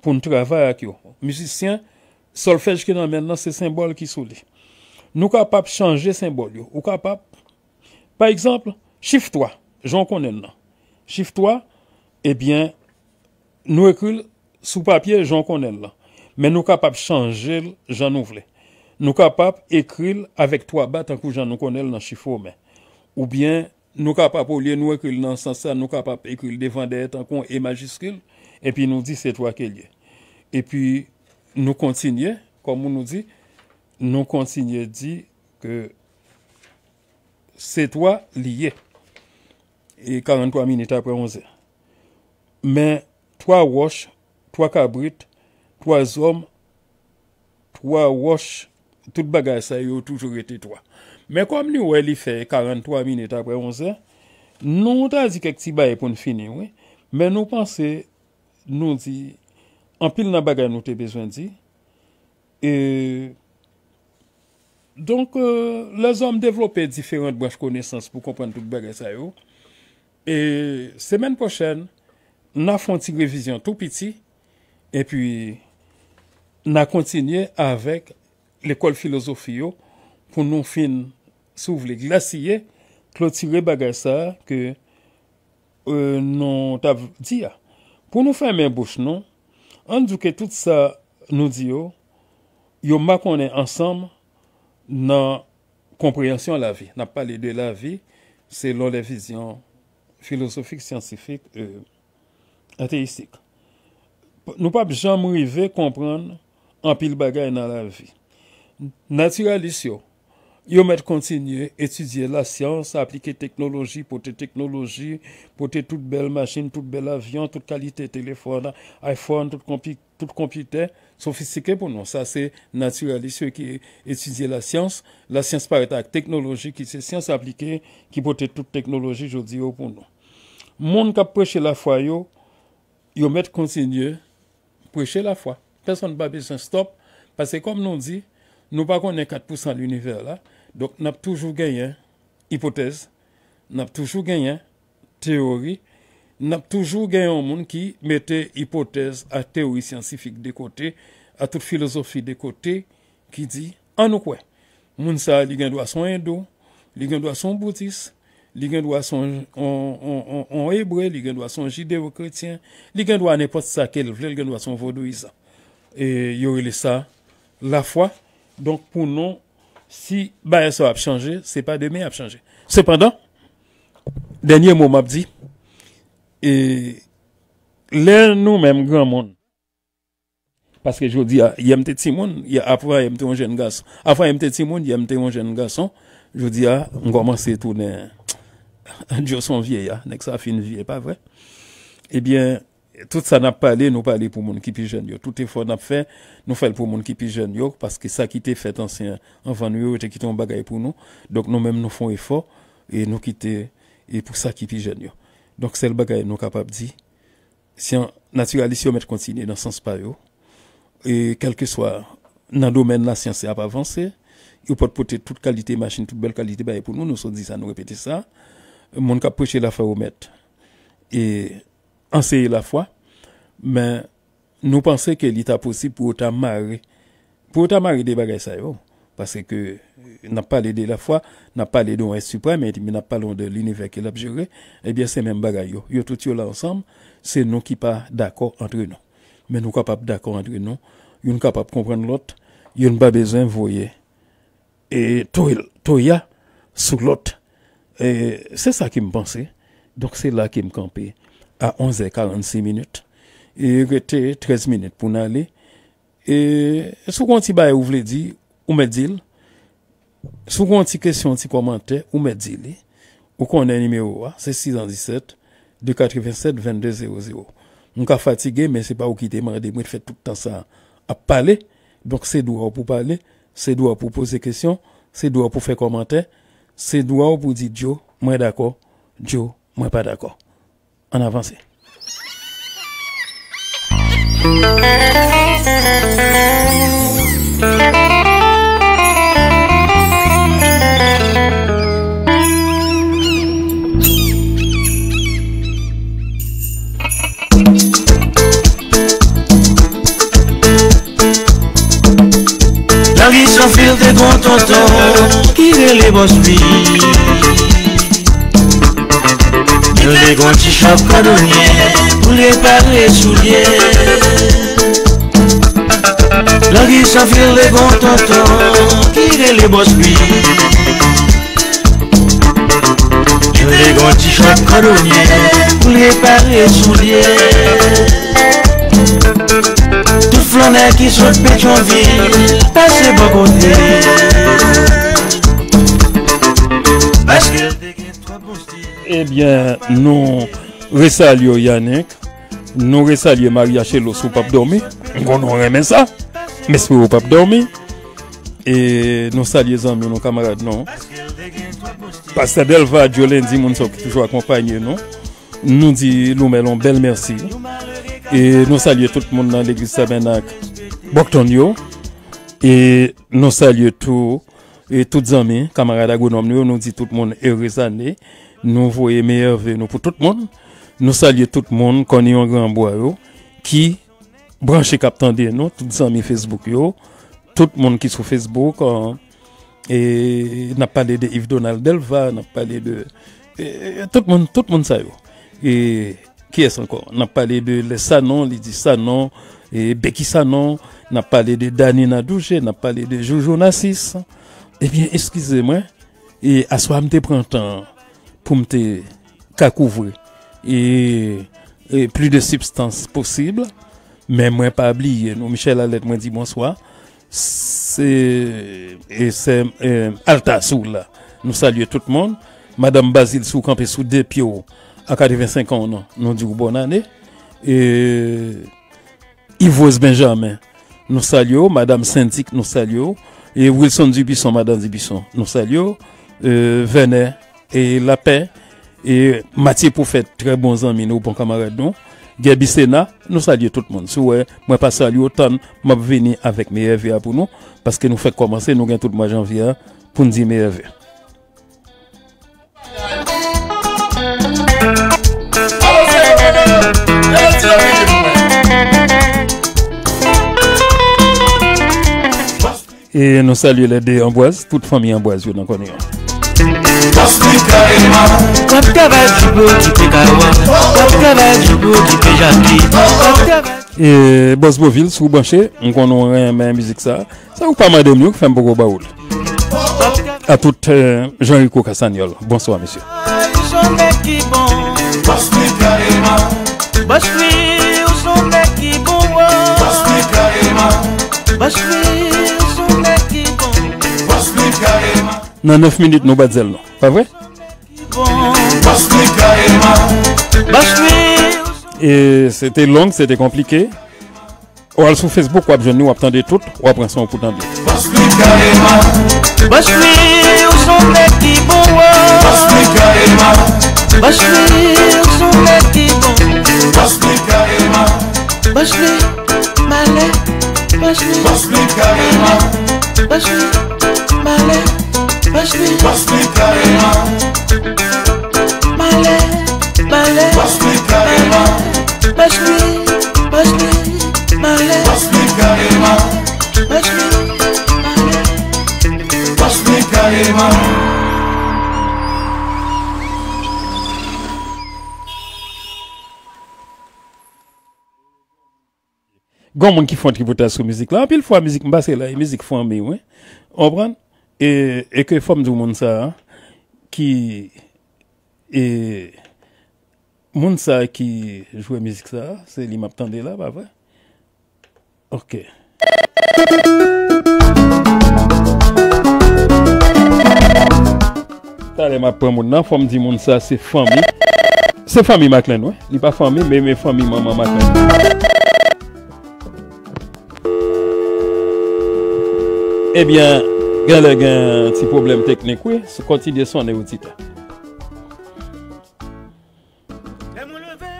S2: pou nou travay ak yo. Musisyen, solfej ki nan men nan se sembol ki sou li. Nou kapap chanje sembol yo, ou kapap, pa ekzamp, chif toa. joun konen nan. Chif toa, ebyen, eh nou ekril, sou papye, joun konen nan. Men nou kapap chanjel, joun nou vle. Nou kapap ekril, avek toa bat, akou joun nou konel nan chifou men. Ou byen, nou kapap ou liye nou ekril nan san sa, nou kapap ekril devande etan kon, e majiskil, epi nou di se toa ke liye. Epi, nou kontinye, kom moun nou di, nou kontinye di, ke, se toa liye. e 43 minute apre 11 an. Men, 3 wash, 3 kabrit, 3 zom, 3 wash, tout bagay euh, sa yo toujou rete 3. Men kom ni wè li fe, 43 minute apre 11 an, nou ta di kek ti baye pou nou fini wè, men nou panse, nou di, an pil nan bagay nou te bezwen di, e, donk, la zom devlopè diferent bwesh konesans pou kompwen tout bagay sa yo, E semen pochen, na fon tigre vizyon tou piti, e pi, na kontinye avèk l'ekol filosofiyo pou nou fin souv le glasyye klo tigre bagasa ke e, nou tab diya. Pou nou fè mè bouch nou, anjou ke tout sa nou diyo, yo ma konè ansam nan komprehensyon la vi, nan pali de la vi, se lon le vizyon Filosofik, siansifik, euh, ateistik. Nou pap jan mou i ve kompran an pil bagay nan la vi. Naturalis yo, yo met kontinye etudye la sians, aplike teknologi, pote teknologi, pote tout bel machin, tout bel avyon, tout kalite telefon, iPhone, tout kompite, sofistike pou nou. Sa se naturalis yo ki etudye la sians, la sians par etak teknologi ki se sians aplike, ki pote tout teknologi jo di yo pou nou. Moun ka preche la fwa yo, yo met kontinye preche la fwa. Person ba bezan stop. Pase kom nou di, nou ba konen 4% l'univers la. Dok nap toujou genyen hipotez, nap toujou genyen teori, nap toujou genyen moun ki mette hipotez a teori siansifik de kote, a tout filosofi de kote ki di anou kwen. Moun sa li gen do a son endou, li gen do a son boutis, li gen dwa son en Hebre, li gen dwa son jide ou kretien, li gen dwa anepot sakel vle, li gen dwa son vodou isan. E yorile sa la fwa, donk pou non, si bayan sa ap chanje, se pa deme ap chanje. Sependan, denye mom ap di, e lè nou menm gen moun, paske jodi ya, yemte ti moun, apwa yemte yon jen gason, apwa yemte ti moun, yemte yon jen gason, jodi ya, mkoman se tounen... Dieu son vieillard, hein. que ça fin vie, pas vrai? Eh bien, tout ça n'a pas parlé, nous parler pour monde qui plus jeune Tout effort n'a fait, nous fait pour monde qui plus jeune parce que ça qui était fait ancien, avant nous, était quitté un bagage pour nous. Donc, nous mêmes nous faisons effort, et nous quitter, et pour ça qui plus jeune Donc, c'est le bagage nous capable de dire. Si on naturaliste, on met continuer dans le sens pas et quel que soit, dans le domaine la science, a pas avancé, il peut porter toute qualité machine, toute belle qualité, pour nous, nous sommes dit ça, nous répéter ça mon ka prêcher la foi e au et enseigner la foi mais nous pensons que l'état possible pour autant marrer. pour autant marrer des bagages parce que n'a pas parlé la foi n'a pas parlé d'un suprême mais n'a pas parlé de l'univers qu'il a géré eh bien c'est même bagage. yo yo tout là ensemble c'est nous qui pas d'accord entre nous mais nous capables d'accord entre nous nous de comprendre l'autre nous pas besoin voyer et eh, toya sous l'autre c'est ça qui me pensait. Donc c'est là qui me campait. À 11h46 minutes. Et était 13 minutes pour aller. Et sous qu'on t'y vous voulez dire, ou me dit, sous quand t'y question, t'y commentaire, ou me dit, ou qu'on est numéro, hein, c'est 617 287 2200. Je suis fatigué, mais ce n'est pas vous qui demandez, moi, je fais tout le temps ça à parler. Donc c'est droit pour parler, c'est droit pour poser question, c'est droit pour faire commentaire. Se dwa ou pou di Djo mwen dako, Djo mwen pa dako. An avanse.
S1: Paris sans fil de gants tonton Qui est les boss filles Nous les grands t-shirts cordonniers Pour les parler souliers Paris sans fil de gants tonton Qui est les boss filles Nous les grands t-shirts cordonniers Pour les parler souliers flanè ki sot Petionville Pase bon kote
S2: Ebyen eh nou resalio Yannick Nou resalye Maria Chelo sou pap dormi Konon remen sa Mes pou pap dormi E nou salye zanmyo nou kamarad nou Pastor Delva Diolendi moun toujours ki toujou akompanyen nou Nou di belle melon bel mersi et nous saluons tout le monde dans l'église Sabenac, Boktonio. Et nous saluons tous et toutes amis, camarades agronomes, nous, nous disons tout le monde heureuse année. Nous voyons meilleurs vœux pour tout le monde. Nous saluons tout le monde, qu'on est un grand bois, qui branché cap nous, toutes amis Facebook, yo, tout le monde qui est sur Facebook, euh, et n'a parlé de Yves Donald Delva, n'a parlé de, euh, tout le monde, tout le monde ça, Et, qui est-ce encore On a parlé de les Sanon, Lydie Sanon, et Becky Sanon. On a parlé de Dani Nadouche, on a parlé de Jojo Nassis. Eh bien, excusez-moi. Et à soi, je prends temps pour me couvrir. Et, plus de substances possibles. Mais moi, pas oublier. Nous, Michel Alette, moi, dit bonsoir. C'est, et c'est, euh, Alta Soula. Nous saluons tout le monde. Madame Basile sous et sous deux à 85 ans, non. Nous disons bonne année. Et Yves Benjamin, nous saluons. Madame Syndic, nous saluons. Et Wilson Dubisson, Madame Dubisson, nous saluons. Euh, et La Paix. Et Mathieu Poufette, très bons amis, nos bons camarades, nous. Gabi Sena, nous saluons tout le monde. Si ouais, moi pas saluer autant, m'a venir avec mes RVA pour nous, parce que nous fait commencer, nous gagnons tout le mois janvier hein, pour nous dire mes vie. Et nous saluons les deux Amboises, toute famille Amboise, nous connaissons. Et Boss Beauville, sous branché, on connaît mais musique ça. Ça vous pas mal de mieux que un beaucoup baoul. À tout euh, jean luc Cassagnol. Bonsoir, monsieur. Dans 9 minutes, nous battons. Pas vrai? Et c'était long, c'était compliqué. Ou sur Facebook, ou jeune nous, attendez tout, ou après ça, on ou entendre.
S1: Bashli, Malé, Bashli, Mali, mali, male, mali, mali, mali.
S2: Goum mwen ki fwa tributasyon mizik la, apil fwa mizik mba se la, mizik fwa mbe. Obran. E, e ke fom di mounsa Ki E Mounsa ki jwè mizik sa Se li map tande la, ba vè Ok Tade map pwè mounna Fom di mounsa se fomi Se fomi maklen wè Li pa fomi, me me fomi manman maklen Ebyen eh Gè lè gè ti problem teknik wè, sou kontidye sou anè ou titè.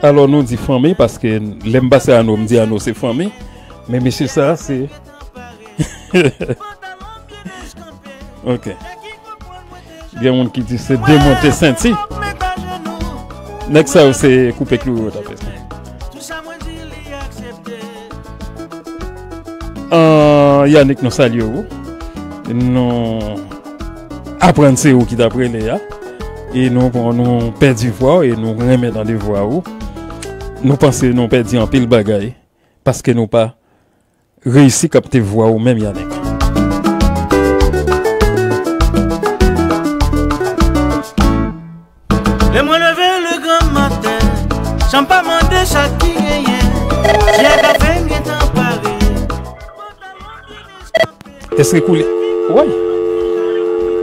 S2: Alò nou di fòmè, paske lè mba se anò, mdi anò se fòmè. Mè me chè sa, se... Ok. Gè moun ki ti se demonte senti. Nèk sa ou se koupe klou ou tapè. Euh, Yannick nou salye ou. nou aprense ou ki dapre le ya e nou pou nou perdi vwa ou e nou reme dan de vwa ou nou pense nou perdi an pil bagay paske nou pa reysi kap te vwa ou men mi anek te srekou le Woy,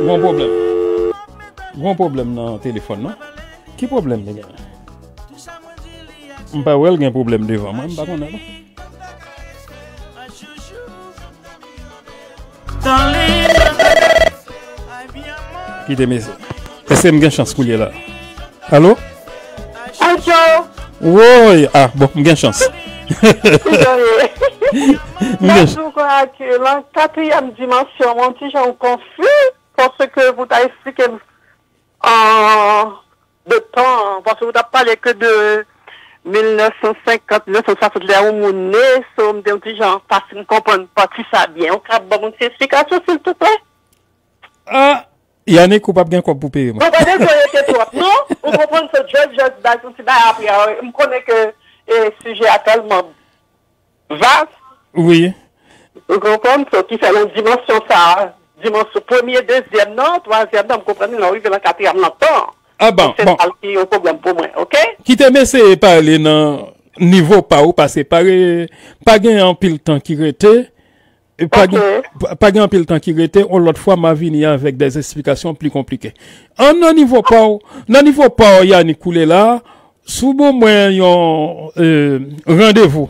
S2: gwen problem. Gwen problem nan telefon nou? Ki problem le non? gen? Mpa wèl gen problem devan mwen, mpa kon nan nou? Ki de mè se? Ese mwen gen chans kou ye la? Alo? Woy! A, ah, bon, mwen gen chans. Mwen tou
S1: kon ak lantatriyam dimansyon, mwen ti jan konfu, kon se ke vout a esplike an detan, vout a pale ke de 1950-1960, mwen te jan fasi
S2: mkonpon pa ti sa bien, mwen te esplike a tou siltou ple? Yane kou bab gen kou poupe. Mwen te jane ketou ap nou, mwen konpon se djej jaz da, mwen te jane ap, mwen konne ke e suje a telman vast, Ou konkon, ki fè loun dimansyon sa, dimansyon premier, dezèm nan, twazèm nan, mkòpreni nan wivè la katè yon lantan. Se nal ki yon kòblem pou mwen, ok? Ki te mè se e pale nan nivou pa ou, pa se pare, pa gen an pil tan ki rete, pa gen an pil tan ki rete, ou lot fwa ma vi ni an vek de zesifikasyon pli komplike. An nan nivou pa ou, nan nivou pa ou ya ni koule la, sou bo mwen yon euh, randevou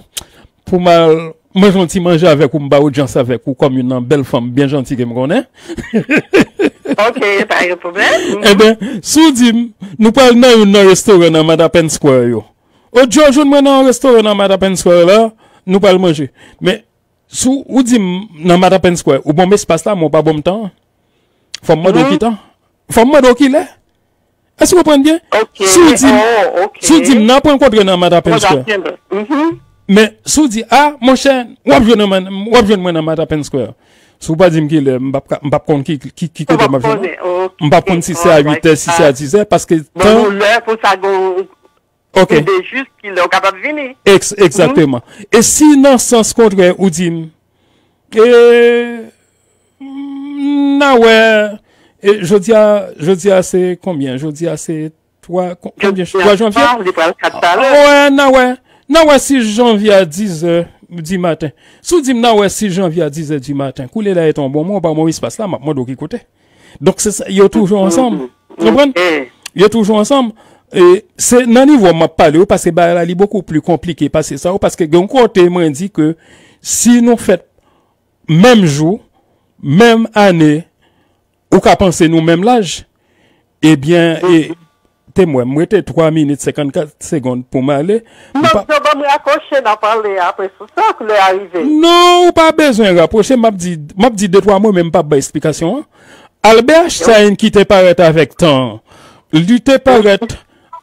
S2: pou mwen Mwen jonti manje avek ou mba ou jans avek ou kom yon nan bel fom, byen jonti gen mwen konen. Ok, ta yon problem? Ebe, eh sou dim, nou pal nan yon nan restore nan Madapen Square yo. O, George, yon mwen nan restore nan Madapen Square la, nou pal manje. Me, sou, ou dim nan Madapen Square, ou bombe sepas la, mwen pa bom bon hmm? tan? Fom mod oki tan? Fom mod oki le? Asi wopren bien? Ok. Sou dim, sou dim nan pon kodre nan Madapen Square. Mwen apyende.
S1: Mwen apyende.
S2: Men sou di, a, ah, mwen chen, wap jwene mwen a mat apen skwè. Sou ba dim ki mbap kont ki kikè de mbap jwene?
S1: Mbap kont si se a 8è, si se a 10è,
S2: paske... Mwen ou
S1: lè, fò sa gò. Ok. Kè de jist ki eh, lè mm, ou kapap vini. Eksatèman.
S2: E si nan sans kont kè, ou din... Kè... Na wè... Je di a... Je di a se... Konbyen? Je di a se... Konbyen? Konbyen? Konbyen? Ouè, na wè... Nan wè 6 janvier a 10 h di matin Sou di m nan wè 6 janvier a 10 di matin Kou là la etan bon moun, ba moun passe la, mwen do ki kote. Donk se sa, yo toujou mm-hmm. ansam. Kompren? Mm-hmm. Mm-hmm. Yo toujou ansam. E se nan m'a pas pale ou, paske ba la li beaucoup pli komplike pase sa ou, paske gen kote mwen di ke si nou fèt mèm jou, mèm anè, ou ka panse nou mèm laj, ebyen, eh témoin moi 3 minutes 54 secondes pour m'aller non pas... me rapprocher d'en parler après ça que l'est arrivé non pas besoin rapprocher m'a dit m'a dit deux trois mois même pas d'explication hein. Albert Stein qui te paraît avec temps lui te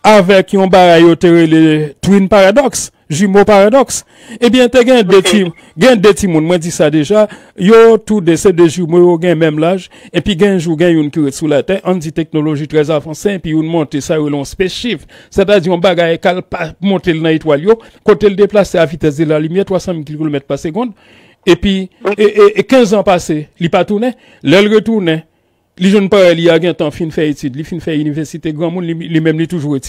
S2: avec yon barayotere le twin paradox jumeau paradoxe. Eh bien, tu as deux petits, deux timons. moi dis ça déjà, yo tous des ces deux jumeaux ont même l'âge et puis un jour gain une qui sous la terre, on dit technologie très avancée et puis une montée ça long spaceship, c'est-à-dire on bagaille pas monter dans l'étoile yo, côté le c'est à vitesse de la lumière 300 km par seconde et puis et, 15 ans passés, il pas tourné, l'elle retourné Li jeunes parents, il y a un temps, fin fait études, fin fait université, grand monde, les même les toujours, et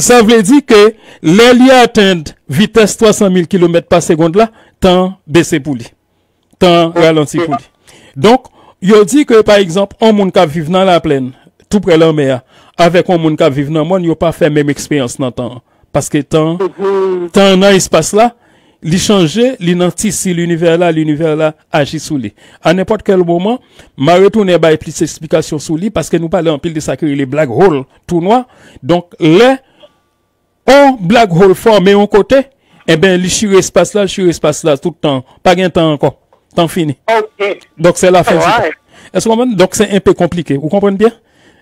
S2: Sa vle di ke le li a atend vites 300 000 km par segonde la, tan bese pou li. Tan ralansi pou li. Donk, yo di ke par exemple, an moun ka vive nan la plen, tou pre lan me a, avèk an moun ka vive nan moun, yo pa fè mèm ekspeyans nan tan an. Paske mhm. tan nan espase la, li chanje, li l'univers-là l'univers la, l'univers la À sou li. À n'importe kel mouman, ma pris e bay plis sous sou parce que nous pale en pile de sakri les black hole tout noir. Donc le, on black hole forme yon kote, e ben li chire sur la, là tout le temps, pas gen temps encore. tan fini. Donc, c'est la fin Est-ce qu'on donc c'est un peu compliqué. Vous comprenez bien?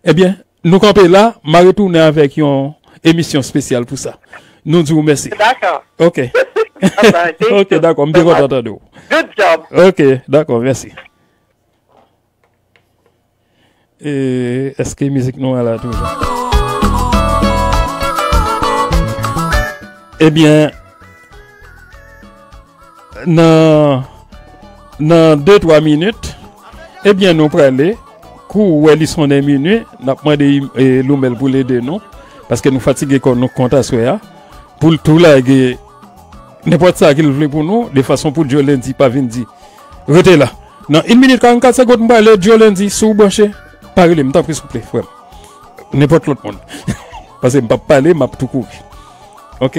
S2: Eh bien, nous camper là, ma retounen avec yon émission spéciale pou ça. Nou di ou mersi. D'accord. Ok ok, d'accord. Bien content de vous. Good job. Ok, d'accord. Merci. Et est-ce que la musique nous est là toujours? Eh bien, dans, dans 2-3 minutes, eh bien, nous prenons où ils sont diminuées, minutes, nous de demandé eh, l'oumel pour les deux, Parce que nous fatigués quand nous comptons à hein. pour tout la guerre. Eh, n'importe ça qu'il veut pour nous, de façon pour Dieu lundi, pas vendredi. Retez là. Dans une minute 44 secondes, je aller Dieu lundi, sous le branchez, parlez, moi prie, s'il vous plaît, N'importe l'autre monde. Parce que je ne parler, je vais tout courir. OK?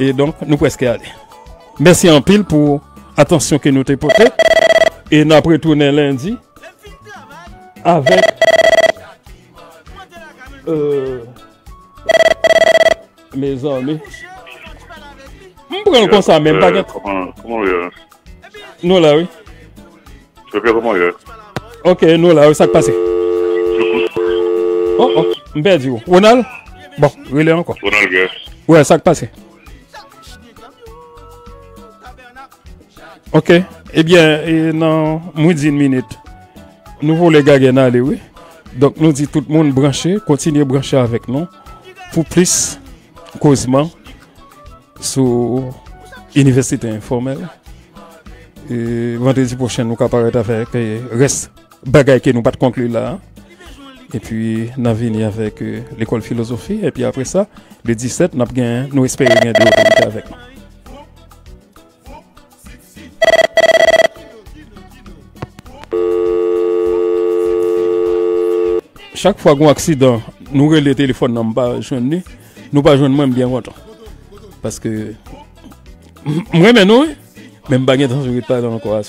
S2: Et donc, nous presque aller. Merci en pile pour l'attention que nous t'ai portée. Et nous après tourner lundi avec. Euh, mes amis
S1: pas nous ça même pas Comment Comment euh... Nous là, oui. Je fais comment euh...
S2: Ok, nous là, oui, ça passe. Euh, oh, oh, je perdu. Ronald Bon, relais encore. Ronald, gars. Ouais, ça passe. Ok, eh bien, dans eh, moins d'une minute, nous voulons les gars aller, oui. Donc, nous dit tout le monde branché, continuez brancher avec nous pour plus, causement sur université informelle. Et vendredi prochain, nous apparaître avec reste bagaille que nous pas conclure là. Et puis, nous venir avec euh, l'école philosophie. Et puis après ça, le 17, nous, nous espérons gagner avec nous. Chaque fois qu'on a un accident, nous les le téléphone, nous ne pas joindre, nous pas même bien content. Parce que... Oui mais non Même baguette, je ne veux pas dans le courant.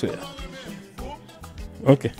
S2: Ok.